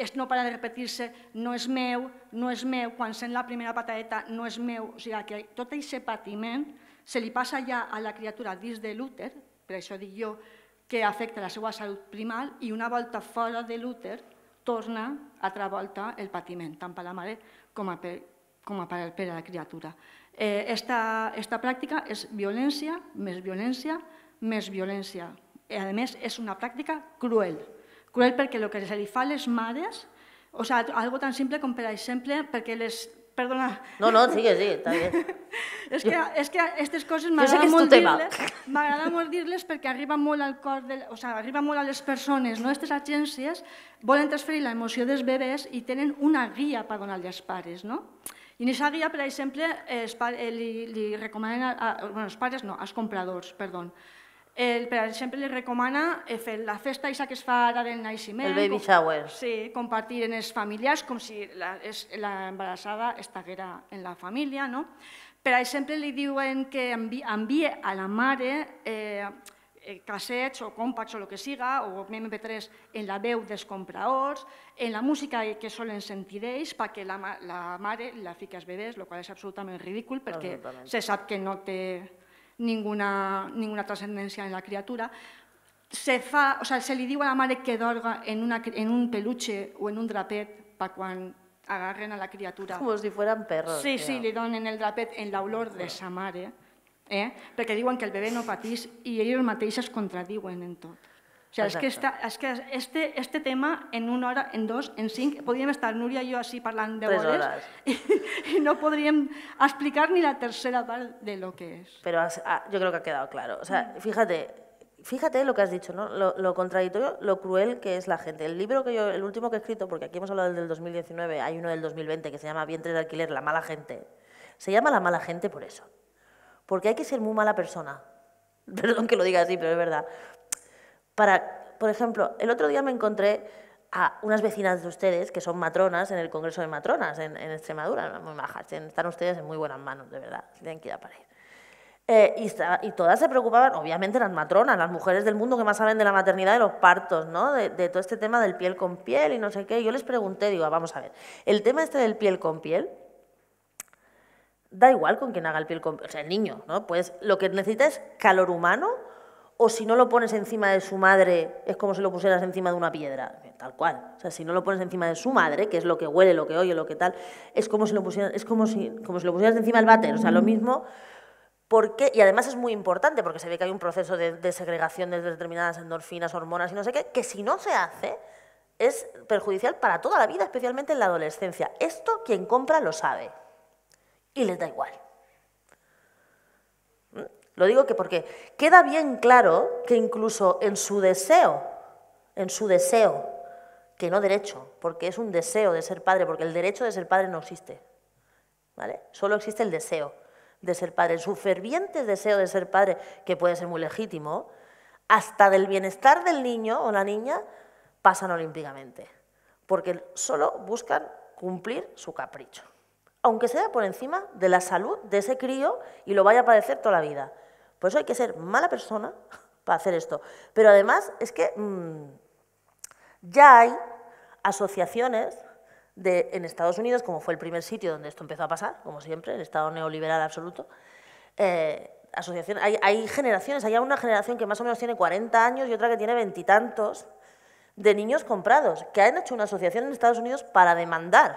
Speaker 3: és no para de repetir-se no és meu, no és meu, quan sent la primera patadeta no és meu. O sigui, que tot aquest patiment se li passa ja a la criatura dins de l'úter, per això dic jo que afecta la seva salut primal i una volta fora de l'úter torna altra volta el patiment, tant per la mare com a per, com a per, per a la criatura. Eh, esta, esta pràctica és violència, més violència, més violència i eh, a més és una pràctica cruel. Cruel perquè el que se li fa a les mares, o sigui, sea, algo tan simple com per exemple, perquè les perdona. No, no, sigue, sigue,
Speaker 2: està bé. és, que,
Speaker 3: és que aquestes coses m'agrada molt dir-les m'agrada molt dir-les perquè arriba molt al cor, de, o sigui, arriba molt a les persones. No? Aquestes agències volen transferir la emoció dels bebès i tenen una guia per donar-li als pares. No? I en aquesta guia, per exemple, es, eh, eh, li, li recomanen, a, a, bueno, els pares no, els compradors, perdó, el, per exemple, li recomana eh, fer la festa i que es fa ara del naixement. El baby shower. Com, sí, compartir en els familiars com si la, la embarassada estiguera en la família, no? Per exemple, li diuen que envie a la mare eh, eh cassets o compacts o el que siga, o MP3 en la veu dels compradors, en la música que solen sentir ells, perquè la, la mare la fica als bebès, el qual és absolutament ridícul perquè se sap que no té ninguna, ninguna trascendència en la criatura, se, fa, o sea, se li diu a la mare que dorga en, una, en un peluche o en un drapet per quan agarren a la criatura. Com si
Speaker 2: fueran perros. Sí, sí, li
Speaker 3: donen el drapet en l'olor de sa mare, eh? perquè diuen que el bebè no patís i ells mateixes contradiuen en tot.
Speaker 2: O sea, es
Speaker 3: que, que este, este tema en una hora, en dos, en cinco... Podrían estar Nuria y yo así, hablando de Tres *laughs* y no podrían explicar ni la tercera tal de lo que
Speaker 2: es. Pero ah, yo creo que ha quedado claro. O sea, mm. fíjate, fíjate lo que has dicho, ¿no? Lo, contradictorio, lo cruel que es la gente. El libro que yo, el último que he escrito, porque aquí hemos hablado del 2019, hay uno del 2020 que se llama Vientre de alquiler, la mala gente. Se llama la mala gente por eso. Porque hay que ser muy mala persona. *laughs* Perdón que lo diga así, pero es verdad para, por ejemplo, el otro día me encontré a unas vecinas de ustedes que son matronas en el Congreso de Matronas en, Extremadura, muy majas, están ustedes en muy buenas manos, de verdad, tienen que ir a París. Eh, y, todas se preocupaban, obviamente las matronas, las mujeres del mundo que más saben de la maternidad, de los partos, ¿no? de, todo este tema del piel con piel y no sé qué. yo les pregunté, digo, ah, vamos a ver, el tema este del piel con piel, da igual con quien haga el piel con piel, o sea, el niño, ¿no? Pues lo que necesita es calor humano, o si no lo pones encima de su madre, es como si lo pusieras encima de una piedra, tal cual. O sea, si no lo pones encima de su madre, que es lo que huele, lo que oye, lo que tal, es como si lo pusieras, es como si, como lo pusieras encima del váter, o sea, lo mm. mismo. Porque, y además es muy importante porque se ve que hay un proceso de, de segregación de determinadas endorfinas, hormonas y no sé qué, que si no se hace, es perjudicial para toda la vida, especialmente en la adolescencia. Esto quien compra lo sabe y les da igual. Lo digo que porque queda bien claro que incluso en su deseo, en su deseo, que no derecho, porque es un deseo de ser padre, porque el derecho de ser padre no existe, ¿vale? Solo existe el deseo de ser padre, su ferviente deseo de ser padre, que puede ser muy legítimo, hasta del bienestar del niño o la niña pasan olímpicamente, porque solo buscan cumplir su capricho, aunque sea por encima de la salud de ese crío y lo vaya a padecer toda la vida. Por eso hay que ser mala persona *laughs* para hacer esto. Pero además es que mm, ya hay asociaciones en Estados Unidos, como fue el primer sitio donde esto empezó a pasar, como siempre, el Estado neoliberal absoluto, eh, hay, hay, generaciones, hay una generación que más o menos tiene 40 años y otra que tiene veintitantos de niños comprados, que han hecho una asociación en Estados Unidos para demandar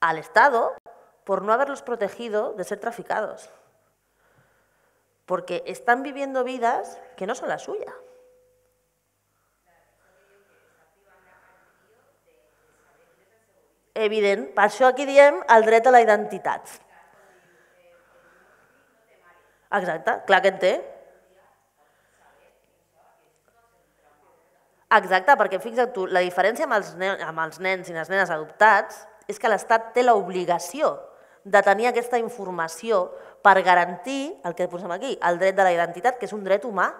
Speaker 2: al Estado por no haberlos protegido de ser traficados. porque están viviendo vidas que no son la suya. Evident, per això aquí diem el dret a la identitat. Exacte, clar que en té. Exacte, perquè fixa't tu, la diferència amb els, amb els nens i les nenes adoptats és que l'Estat té l'obligació de tenir aquesta informació per garantir el que posem aquí, el dret de la identitat, que és un dret humà,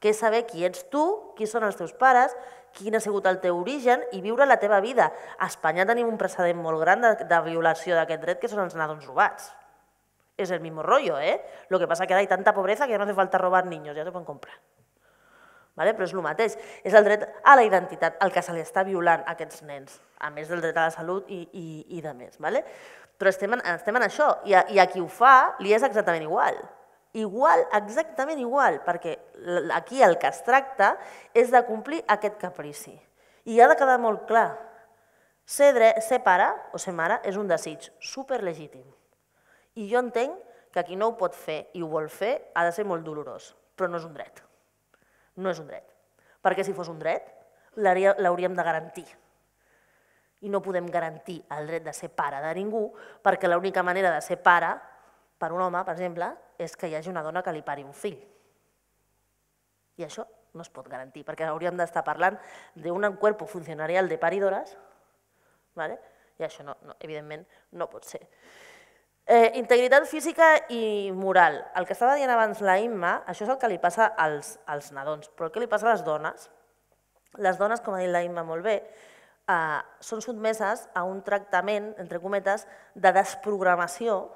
Speaker 2: que és saber qui ets tu, qui són els teus pares, quin ha sigut el teu origen i viure la teva vida. A Espanya tenim un precedent molt gran de, de violació d'aquest dret, que són els nadons robats. És el mismo rollo, ¿eh? Lo que passa que ha tanta pobresa que ja no hace falta robar niños, ja se poden comprar. Vale? Però és el mateix, és el dret a la identitat, el que se li està violant a aquests nens, a més del dret a la salut i, i, i de més. Vale? Però estem en, estem en això, i a, i a qui ho fa li és exactament igual. Igual, exactament igual, perquè aquí el que es tracta és de complir aquest caprici. I ha de quedar molt clar, ser, dret, ser pare o ser mare és un desig superlegítim. I jo entenc que qui no ho pot fer i ho vol fer ha de ser molt dolorós, però no és un dret. No és un dret. Perquè si fos un dret, l'hauríem de garantir i no podem garantir el dret de ser pare de ningú perquè l'única manera de ser pare per un home, per exemple, és que hi hagi una dona que li pari un fill. I això no es pot garantir, perquè hauríem d'estar parlant d'un cuerpo funcionarial de paridores, ¿vale? i això, no, no, evidentment, no pot ser. Eh, integritat física i moral. El que estava dient abans la Imma, això és el que li passa als, als nadons, però el que li passa a les dones? Les dones, com ha dit la Imma molt bé, son submesas a un tractament, entre cometes, de desprogramació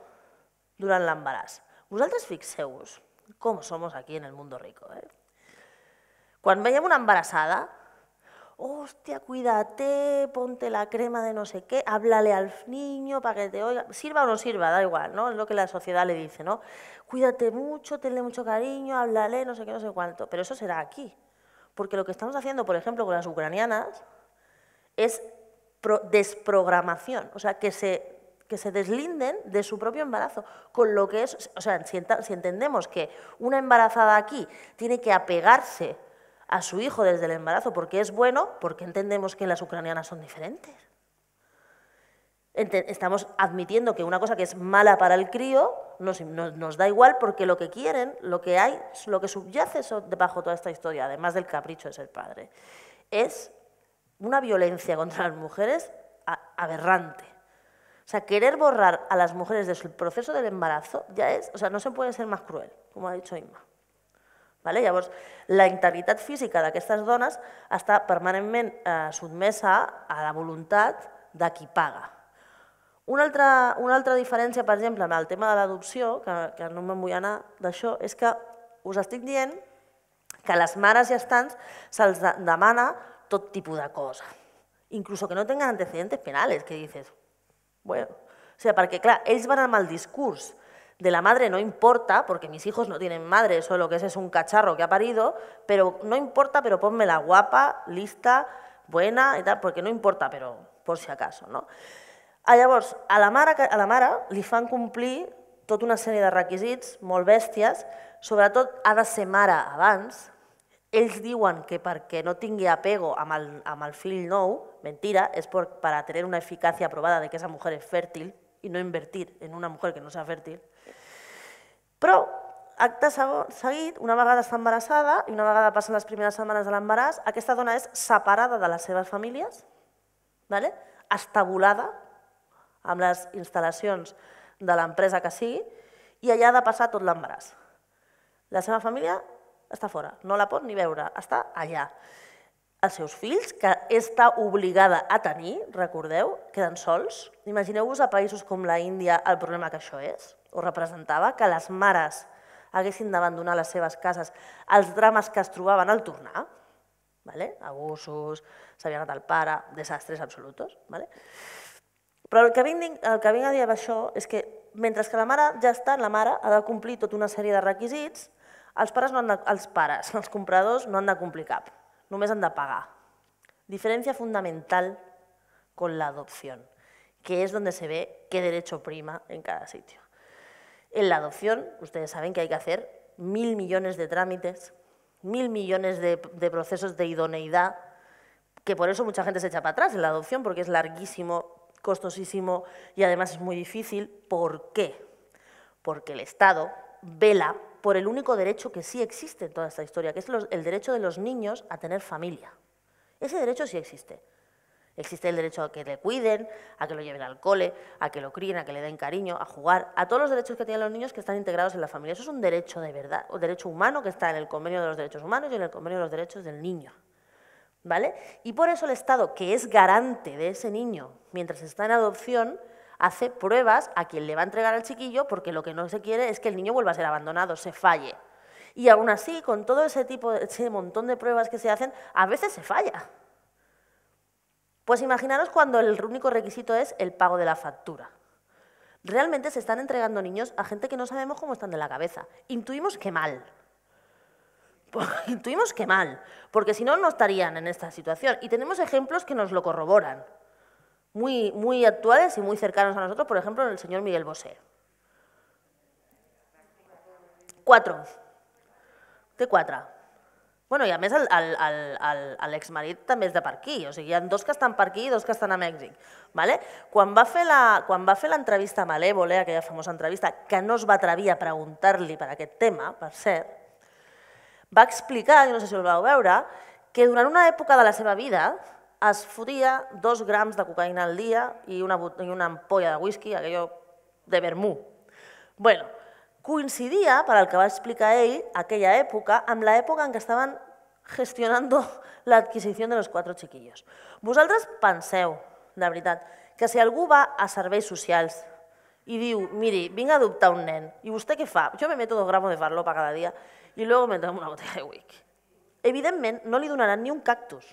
Speaker 2: durant l'embaràs. Vosaltres fixeu-vos com somos aquí en el mundo rico. Cuando eh? Quan veiem una embarazada, hostia, cuídate, ponte la crema de no sé qué, háblale al niño para que te oiga, sirva o no sirva, da igual, ¿no? Es lo que la sociedad le dice, ¿no? Cuídate mucho, tenle mucho cariño, háblale, no sé qué, no sé cuánto. Pero eso será aquí. Porque lo que estamos haciendo, por ejemplo, con las ucranianas, es desprogramación, o sea, que se, que se deslinden de su propio embarazo, con lo que es, o sea, si, entendemos que una embarazada aquí tiene que apegarse a su hijo desde el embarazo porque es bueno, porque entendemos que las ucranianas son diferentes. estamos admitiendo que una cosa que es mala para el crío nos, nos, da igual porque lo que quieren, lo que hay, lo que subyace debajo toda esta historia, además del capricho de ser padre, es una violencia contra las mujeres aberrante. O sea, querer borrar a las mujeres de su proceso del embarazo ya es, o sea, no se puede ser más cruel, com ha dit Inma. Vale? Llavors, la integritat física d'aquestes dones està permanentment eh, sotmesa a la voluntat de qui paga. Una altra, una altra diferència, per exemple, amb el tema de l'adopció, que, que no me'n vull anar d'això, és que us estic dient que les mares i estants se'ls demana tipo de cosa Incluso que no tengan antecedentes penales, que dices, bueno... O sea, para que claro, ellos van a mal discurso. de la madre no importa, porque mis hijos no tienen madre, lo que es, es un cacharro que ha parido, pero no importa, pero ponme la guapa, lista, buena y tal, porque no importa, pero por si acaso, no? Allá ah, a la, mara a la Mara, li fan tota una serie de requisitos, molestias, sobre todo ha de ser mare ells diuen que perquè no tingui apego amb el, amb el fill nou, mentira, és per, a tenir una eficàcia aprovada de que esa mujer és fèrtil i no invertir en una mujer que no sea fèrtil. Però, acte seguit, una vegada està embarassada i una vegada passen les primeres setmanes de l'embaràs, aquesta dona és separada de les seves famílies, ¿vale? estabulada amb les instal·lacions de l'empresa que sigui, i allà ha de passar tot l'embaràs. La seva família està fora, no la pot ni veure, està allà. Els seus fills, que està obligada a tenir, recordeu, queden sols. Imagineu-vos a països com la Índia el problema que això és, o representava, que les mares haguessin d'abandonar les seves cases, els drames que es trobaven al tornar, ¿vale? abusos, s'havia anat al pare, desastres absolutos. ¿vale? Però el que, vinc, el que vinc a dir amb això és que mentre que la mare ja està, la mare ha de complir tota una sèrie de requisits Els pares, no han de, els pares, els no han de paga. pagar. Diferencia fundamental con la adopción, que es donde se ve qué derecho prima en cada sitio. En la adopción, ustedes saben que hay que hacer mil millones de trámites, mil millones de, de procesos de idoneidad, que por eso mucha gente se echa para atrás en la adopción, porque es larguísimo, costosísimo y además es muy difícil. ¿Por qué? Porque el Estado vela por el único derecho que sí existe en toda esta historia, que es el derecho de los niños a tener familia. Ese derecho sí existe. Existe el derecho a que le cuiden, a que lo lleven al cole, a que lo críen, a que le den cariño, a jugar, a todos los derechos que tienen los niños que están integrados en la familia. Eso es un derecho de verdad, un derecho humano que está en el Convenio de los Derechos Humanos y en el Convenio de los Derechos del Niño. ¿Vale? Y por eso el Estado, que es garante de ese niño mientras está en adopción, hace pruebas a quien le va a entregar al chiquillo porque lo que no se quiere es que el niño vuelva a ser abandonado, se falle. Y aún así, con todo ese tipo, de montón de pruebas que se hacen, a veces se falla. Pues imaginaros cuando el único requisito es el pago de la factura. Realmente se están entregando niños a gente que no sabemos cómo están de la cabeza. Intuimos que mal. *laughs* Intuimos que mal, porque si no, no estarían en esta situación. Y tenemos ejemplos que nos lo corroboran muy, muy actuales y muy cercanos a nosotros, por ejemplo, el señor Miguel Bosé. Cuatro. De cuatro? Bueno, ya a al el, el, el, de per aquí, o sea, dos que están per aquí dos que están a México. Vale? cuando va la, entrevista va entrevista a aquella famosa entrevista, que no es va a preguntarle para qué tema, para ser va a explicar, y no sé si a vau ahora que durante una época de la seva vida, es fotia dos grams de cocaïna al dia i una, i una ampolla de whisky, aquello de vermú. Bueno, coincidia, per al que va explicar ell, aquella època, amb l'època en què estaven gestionant *laughs* l'adquisició de los cuatro chiquillos. Vosaltres penseu, de veritat, que si algú va a serveis socials i diu, miri, vinc a adoptar un nen, i vostè què fa? Jo me meto dos gramos de farlopa cada dia i luego me tomo una botella de whisky. Evidentment, no li donaran ni un cactus,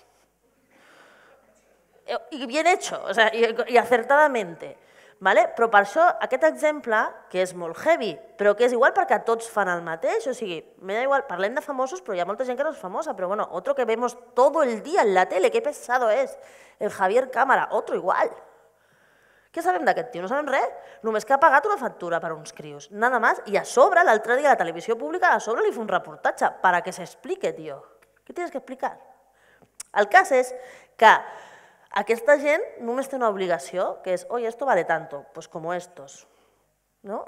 Speaker 2: i bien hecho, o sea, i, i acertadamente. Vale? Però per això, aquest exemple, que és molt heavy, però que és igual perquè tots fan el mateix, o sigui, me da igual, parlem de famosos, però hi ha molta gent que no és famosa, però bueno, otro que vemos todo el día en la tele, que pesado és, el Javier Cámara, otro igual. Què sabem d'aquest tio? No sabem res, només que ha pagat una factura per uns crios, nada más, i a sobre, l'altre dia la televisió pública, a sobre li fa un reportatge, para que s'explique, tio. Què tens que explicar? El cas és que aquesta gent només té una obligació, que és, oi, esto vale tanto, pues como estos. No?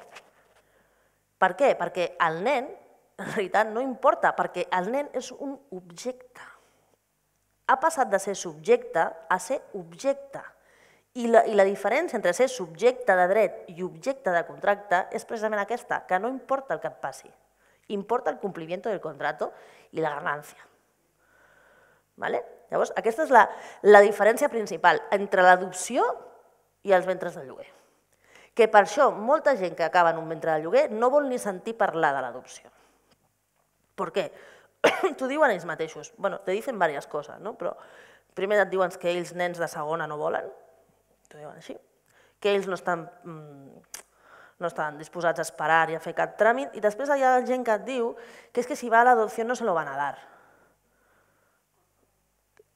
Speaker 2: Per què? Perquè el nen, en realitat, no importa, perquè el nen és un objecte. Ha passat de ser subjecte a ser objecte. I la, I la diferència entre ser subjecte de dret i objecte de contracte és precisament aquesta, que no importa el que et passi, importa el compliment del contrato i la ganància. ¿Vale? Llavors, aquesta és la, la diferència principal entre l'adopció i els ventres de lloguer. Que per això molta gent que acaba en un ventre de lloguer no vol ni sentir parlar de l'adopció. Per què? *clears throat* T'ho diuen ells mateixos. bueno, te dicen diverses coses, no? però primer et diuen que ells nens de segona no volen, t'ho diuen així, que ells no estan, mm, no estan disposats a esperar i a fer cap tràmit, i després hi ha gent que et diu que és que si va a l'adopció no se lo van a dar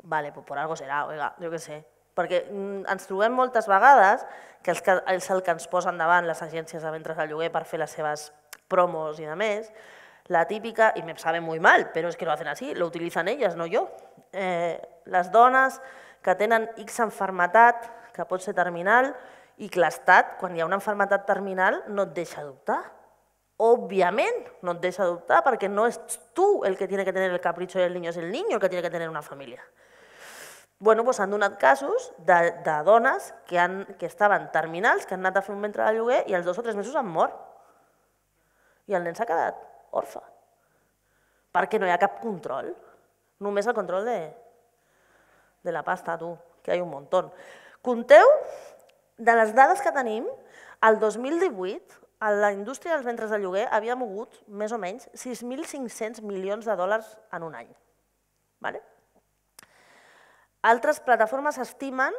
Speaker 2: vale, pues por algo serà, oiga, jo què sé. Perquè mm, ens trobem moltes vegades que els que, és el que ens posen davant les agències de ventres de lloguer per fer les seves promos i de més, la típica, i me sabe muy mal, però és que lo hacen así, lo utilizan ellas, no jo. Eh, les dones que tenen X enfermetat, que pot ser terminal, i que l'Estat, quan hi ha una enfermetat terminal, no et deixa dubtar. Òbviament no et deixa dubtar, perquè no ets tu el que tiene que tenir el capricho del niño, és el niño el que tiene que tenir una família bueno, doncs han donat casos de, de dones que, han, que estaven terminals, que han anat a fer un ventre de lloguer i els dos o tres mesos han mort. I el nen s'ha quedat orfe. Perquè no hi ha cap control. Només el control de, de la pasta, tu, que hi ha un muntó. Compteu, de les dades que tenim, el 2018 a la indústria dels ventres de lloguer havia mogut més o menys 6.500 milions de dòlars en un any. Vale? Altres plataformas estiman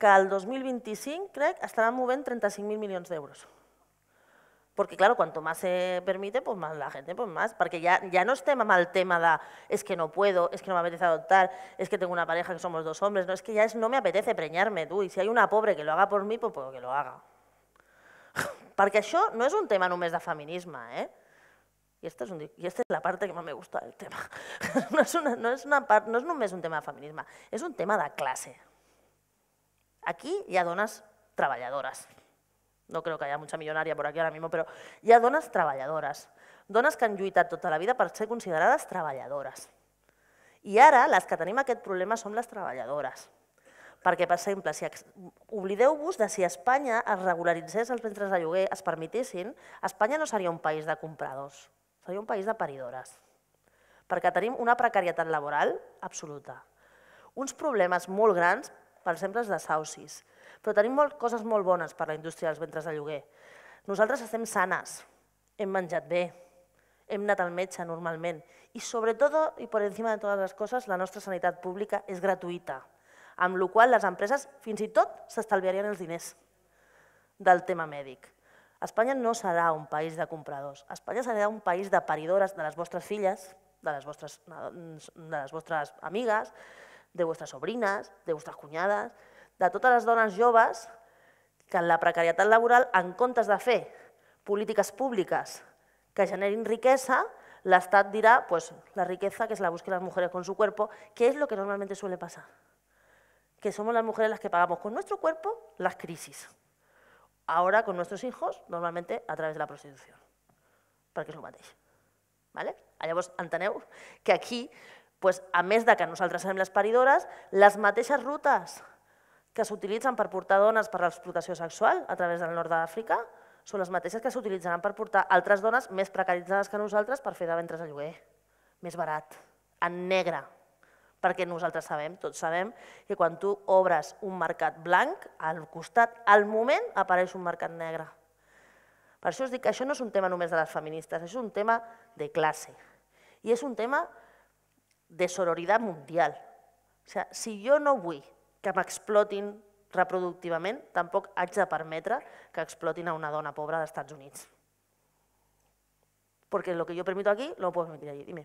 Speaker 2: que al 2025, crec, estarán movent 35.000 de euros. Porque, claro, cuanto más se permite, pues más la gente, pues más. Porque ya, ya no es tema mal tema de es que no puedo, es que no me apetece adoptar, es que tengo una pareja que somos dos hombres. No, es que ya es no me apetece preñarme, tú. Y si hay una pobre que lo haga por mí, pues, puedo que lo haga. *laughs* Porque eso no es un tema mes de feminismo. eh? Y esto es, un, y esta es la parte que más me gusta del tema. *laughs* no, és una, no, és una part, no és només un tema de feminisme, és un tema de classe. Aquí hi ha dones treballadores. No creo que haya mucha millonaria por aquí ahora mismo, però hi ha dones treballadores. Dones que han lluitat tota la vida per ser considerades treballadores. I ara les que tenim aquest problema som les treballadores. Perquè, per exemple, si oblideu-vos de si Espanya es regularitzés els ventres de lloguer, es permetessin, Espanya no seria un país de compradors. Seria un país de paridores, perquè tenim una precarietat laboral absoluta, uns problemes molt grans pels de desahucis, però tenim molt, coses molt bones per a la indústria dels ventres de lloguer. Nosaltres estem sanes, hem menjat bé, hem anat al metge normalment i sobretot i per encima de totes les coses la nostra sanitat pública és gratuïta, amb la qual les empreses fins i tot s'estalviarien els diners del tema mèdic. España no será un país de compradors, España será un país de paridoras, de las vuestras filles, de las vuestras, de vuestras sobrinas, de vuestras sobrinas, de vuestras cuñadas, de todas las donas joves que en la precariedad laboral, en contas de fe, políticas públicas que riqueza, la l'Estat dirá pues, la riqueza que es la busquen las mujeres con su cuerpo, que es lo que normalmente suele pasar. Que somos las mujeres las que pagamos con nuestro cuerpo las crisis. Ahora con nuestros hijos, normalmente a través de la prostitución, perquè és el mateix. ¿vale? Ah, llavors, enteneu que aquí, pues, a més de que nosaltres serem les paridores, les mateixes rutes que s'utilitzen per portar dones per a l'explotació sexual a través del nord d'Àfrica són les mateixes que s'utilitzaran per portar altres dones més precaritzades que nosaltres per fer de ventres a lloguer, més barat, en negre, perquè nosaltres sabem, tots sabem, que quan tu obres un mercat blanc, al costat, al moment, apareix un mercat negre. Per això us dic que això no és un tema només de les feministes, és un tema de classe. I és un tema de sororitat mundial. O sigui, si jo no vull que m'explotin reproductivament, tampoc haig de permetre que explotin a una dona pobra dels Estats Units. Perquè lo que jo permito aquí, lo puc permitir allí. Dime.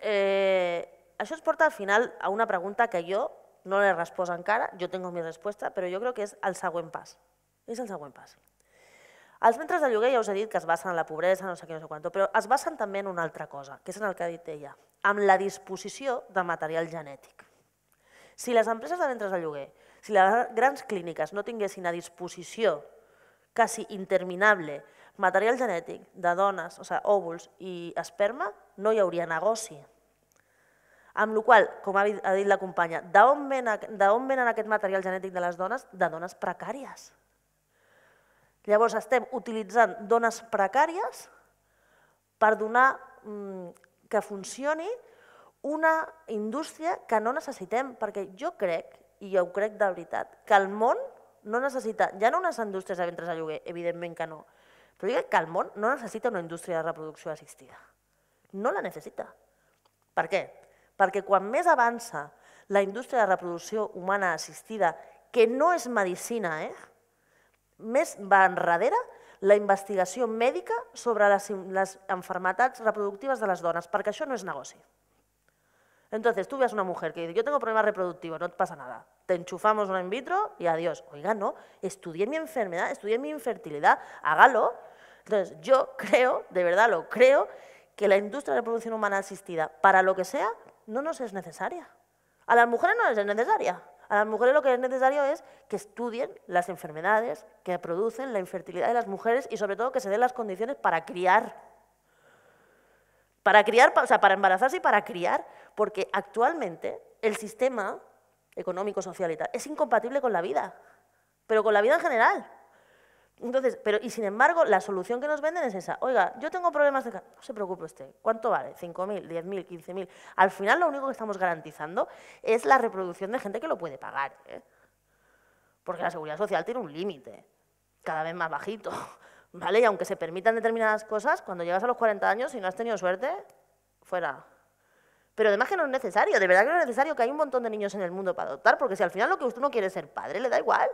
Speaker 2: Eh, això es porta al final a una pregunta que jo no l'he respost encara, jo tinc mi resposta, però jo crec que és el següent pas. És el següent pas. Els mentres de lloguer ja us he dit que es basen en la pobresa, no sé què, no sé quant, però es basen també en una altra cosa, que és en el que ha dit ella, amb la disposició de material genètic. Si les empreses de mentres de lloguer, si les grans clíniques no tinguessin a disposició quasi interminable material genètic de dones, o sigui, òvuls i esperma, no hi hauria negoci. Amb la qual com ha dit la companya, d'on venen aquest material genètic de les dones? De dones precàries. Llavors estem utilitzant dones precàries per donar mm, que funcioni una indústria que no necessitem, perquè jo crec, i jo ho crec de veritat, que el món no necessita, ja no unes indústries de ventres de lloguer, evidentment que no, però jo crec que el món no necessita una indústria de reproducció assistida. No la necessita. Per què? Perquè quan més avança la indústria de reproducció humana assistida, que no és medicina, eh? més va enrere la investigació mèdica sobre les, les enfermetats reproductives de les dones, perquè això no és negoci. Entonces, tú ves una mujer que dice, yo tengo problemas reproductivos, no te pasa nada. Te enchufamos una in vitro y adiós. Oiga, no, estudié mi enfermedad, estudié mi infertilidad, hágalo, Entonces, yo creo, de verdad lo creo, que la industria de la reproducción humana asistida, para lo que sea, no nos es necesaria. A las mujeres no les es necesaria. A las mujeres lo que es necesario es que estudien las enfermedades que producen la infertilidad de las mujeres y sobre todo que se den las condiciones para criar. Para criar, o sea, para embarazarse y para criar, porque actualmente el sistema económico, social es incompatible con la vida, pero con la vida en general. Entonces, pero, y sin embargo, la solución que nos venden es esa. Oiga, yo tengo problemas de... No se preocupe usted. ¿Cuánto vale? ¿5.000? ¿10.000? ¿15.000? Al final, lo único que estamos garantizando es la reproducción de gente que lo puede pagar. ¿eh? Porque la seguridad social tiene un límite, cada vez más bajito. *laughs* ¿Vale? Y aunque se permitan determinadas cosas, cuando llegas a los 40 años y no has tenido suerte, fuera. Pero además que no es necesario, de verdad que no es necesario que hay un montón de niños en el mundo para adoptar, porque si al final lo que usted no quiere es ser padre, le da igual.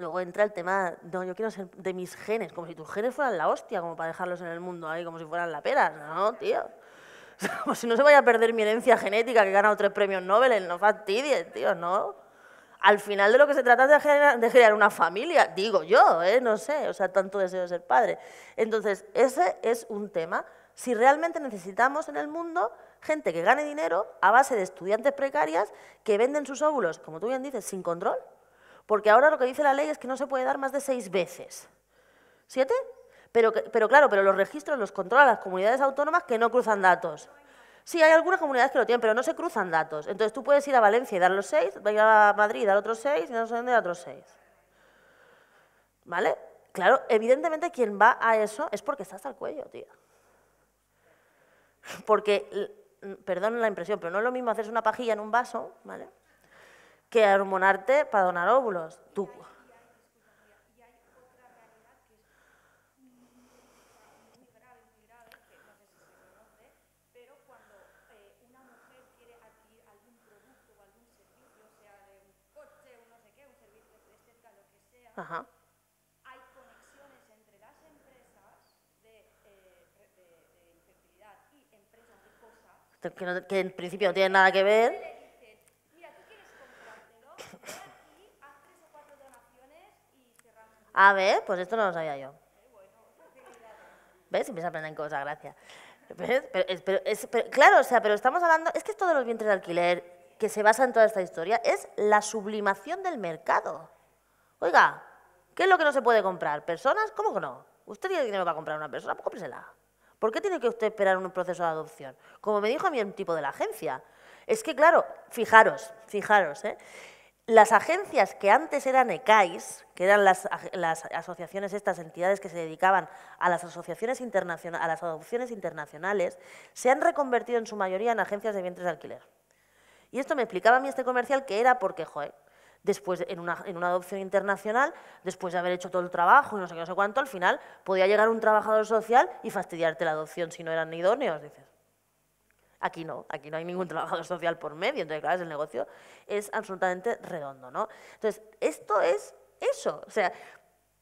Speaker 2: Luego entra el tema, yo quiero ser de mis genes, como si tus genes fueran la hostia, como para dejarlos en el mundo ahí, como si fueran la pera. No, tío. *laughs* Como si no se vaya a perder mi herencia genética, que gana ganado tres premios Nobel, no fastidies, tío, no. Al final de lo que se trata es de generar, de una familia, digo yo, ¿eh? no sé, o sea, tanto deseo de ser padre. Entonces, ese es un tema. Si realmente necesitamos en el mundo gente que gane dinero a base de estudiantes precarias que venden sus óvulos, como tú bien dices, sin control, porque ahora lo que dice la ley es que no se puede dar más de seis veces. ¿Siete? Pero, pero claro, pero los registros los controlan las comunidades autónomas que no cruzan datos. Sí, hay algunas comunidades que lo tienen, pero no se cruzan datos. Entonces tú puedes ir a Valencia y dar los seis, ir a Madrid y dar otros seis, y no sé dónde dar otros seis. ¿Vale? Claro, evidentemente quien va a eso es porque está hasta el cuello, tío. Porque, perdón la impresión, pero no es lo mismo hacerse una pajilla en un vaso, ¿vale? que a hormonarte para donar óvulos, tú. Y hay
Speaker 3: otra realidad que es muy grave, muy grave, que no sé si se conoce, pero cuando una mujer quiere adquirir algún producto o algún servicio, sea de un poste o no sé qué, un servicio de cerca, lo
Speaker 2: que sea, hay conexiones entre las empresas de infertilidad y empresas de cosas... Que en principio no tienen nada que ver... A ver, pues esto no lo sabía yo. ¿Ves? Empieza a aprender cosas, gracias. claro, o sea, pero estamos hablando, es que esto de los vientres de alquiler que se basa en toda esta historia es la sublimación del mercado. Oiga, ¿qué es lo que no se puede comprar? ¿Personas? ¿Cómo que no? Usted tiene dinero para comprar una persona, pues cómpresela. ¿Por qué tiene que usted esperar un proceso de adopción? Como me dijo a mí un tipo de la agencia. Es que, claro, fijaros, fijaros, ¿eh? las agencias que antes eran ECAIS, que eran las, asociaciones, estas entidades que se dedicaban a las, asociaciones a las adopciones internacionales, se han reconvertido en su mayoría en agencias de vientres de alquiler. Y esto me explicaba a mí este comercial que era porque, joder, después en una, en una adopción internacional, después de haber hecho todo el trabajo y no sé qué, no sé cuánto, al final podía llegar un trabajador social y fastidiarte la adopción si no eran idóneos, dices. Aquí no, aquí no hay ningún *laughs* trabajador social por medio, entonces claro, el negocio es absolutamente redondo, ¿no? Entonces, esto es eso, o sea,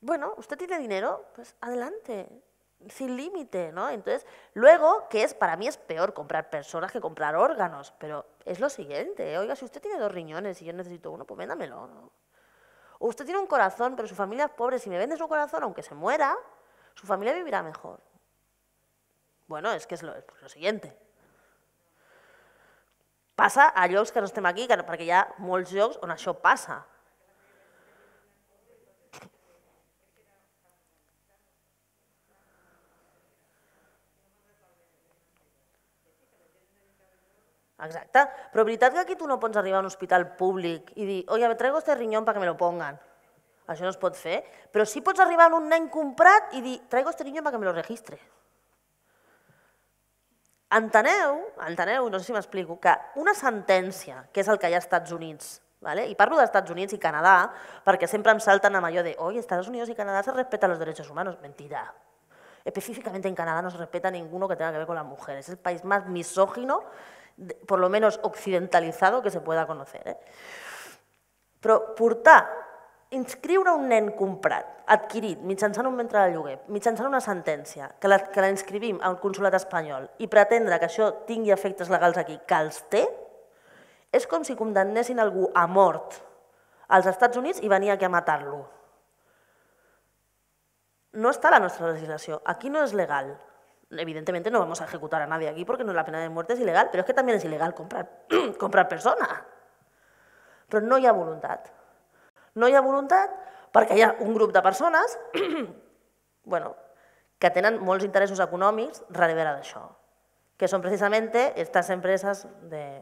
Speaker 2: bueno, usted tiene dinero, pues adelante, sin límite, ¿no? Entonces, luego, que es, para mí es peor comprar personas que comprar órganos, pero es lo siguiente, ¿eh? oiga, si usted tiene dos riñones y yo necesito uno, pues véndamelo, O usted tiene un corazón, pero su familia es pobre, si me vende su corazón, aunque se muera, su familia vivirá mejor. Bueno, es que es lo pues siguiente, Passa a llocs que no estem aquí, perquè hi ha molts llocs on això passa. Exacte. Però veritat que aquí tu no pots arribar a un hospital públic i dir «Oye, me traigo este riñón para que me lo pongan». Això no es pot fer. Però sí pots arribar a un nen comprat i dir «Traigo este riñón para que me lo registre». antaneu, enteneu, no sé si explico, que una sentencia, que es el que hay em Estados Unidos ¿vale? y parlo de Unidos y Canadá, porque siempre siempre em saltan a mayor de hoy Estados Unidos y Canadá se respetan los derechos humanos». Mentira. Específicamente en Canadá no se respeta ninguno que tenga que ver con las mujeres. Es el país más misógino, por lo menos occidentalizado, que se pueda conocer. ¿eh? inscriure un nen comprat, adquirit, mitjançant un mentre de lloguer, mitjançant una sentència, que la, que la inscrivim al consulat espanyol i pretendre que això tingui efectes legals aquí, que els té, és com si condemnessin algú a mort als Estats Units i venia aquí a matar-lo. No està la nostra legislació, aquí no és legal. Evidentment no vamos a ejecutar a nadie aquí porque no, la pena de muerte es ilegal, pero es que también es ilegal comprar, *clears throat* comprar persona. Però no hi ha voluntat. No haya voluntad para que haya un grupo de personas *clears throat* bueno, que tenen molts interessos econòmics darrere eso, que son precisamente estas empresas, de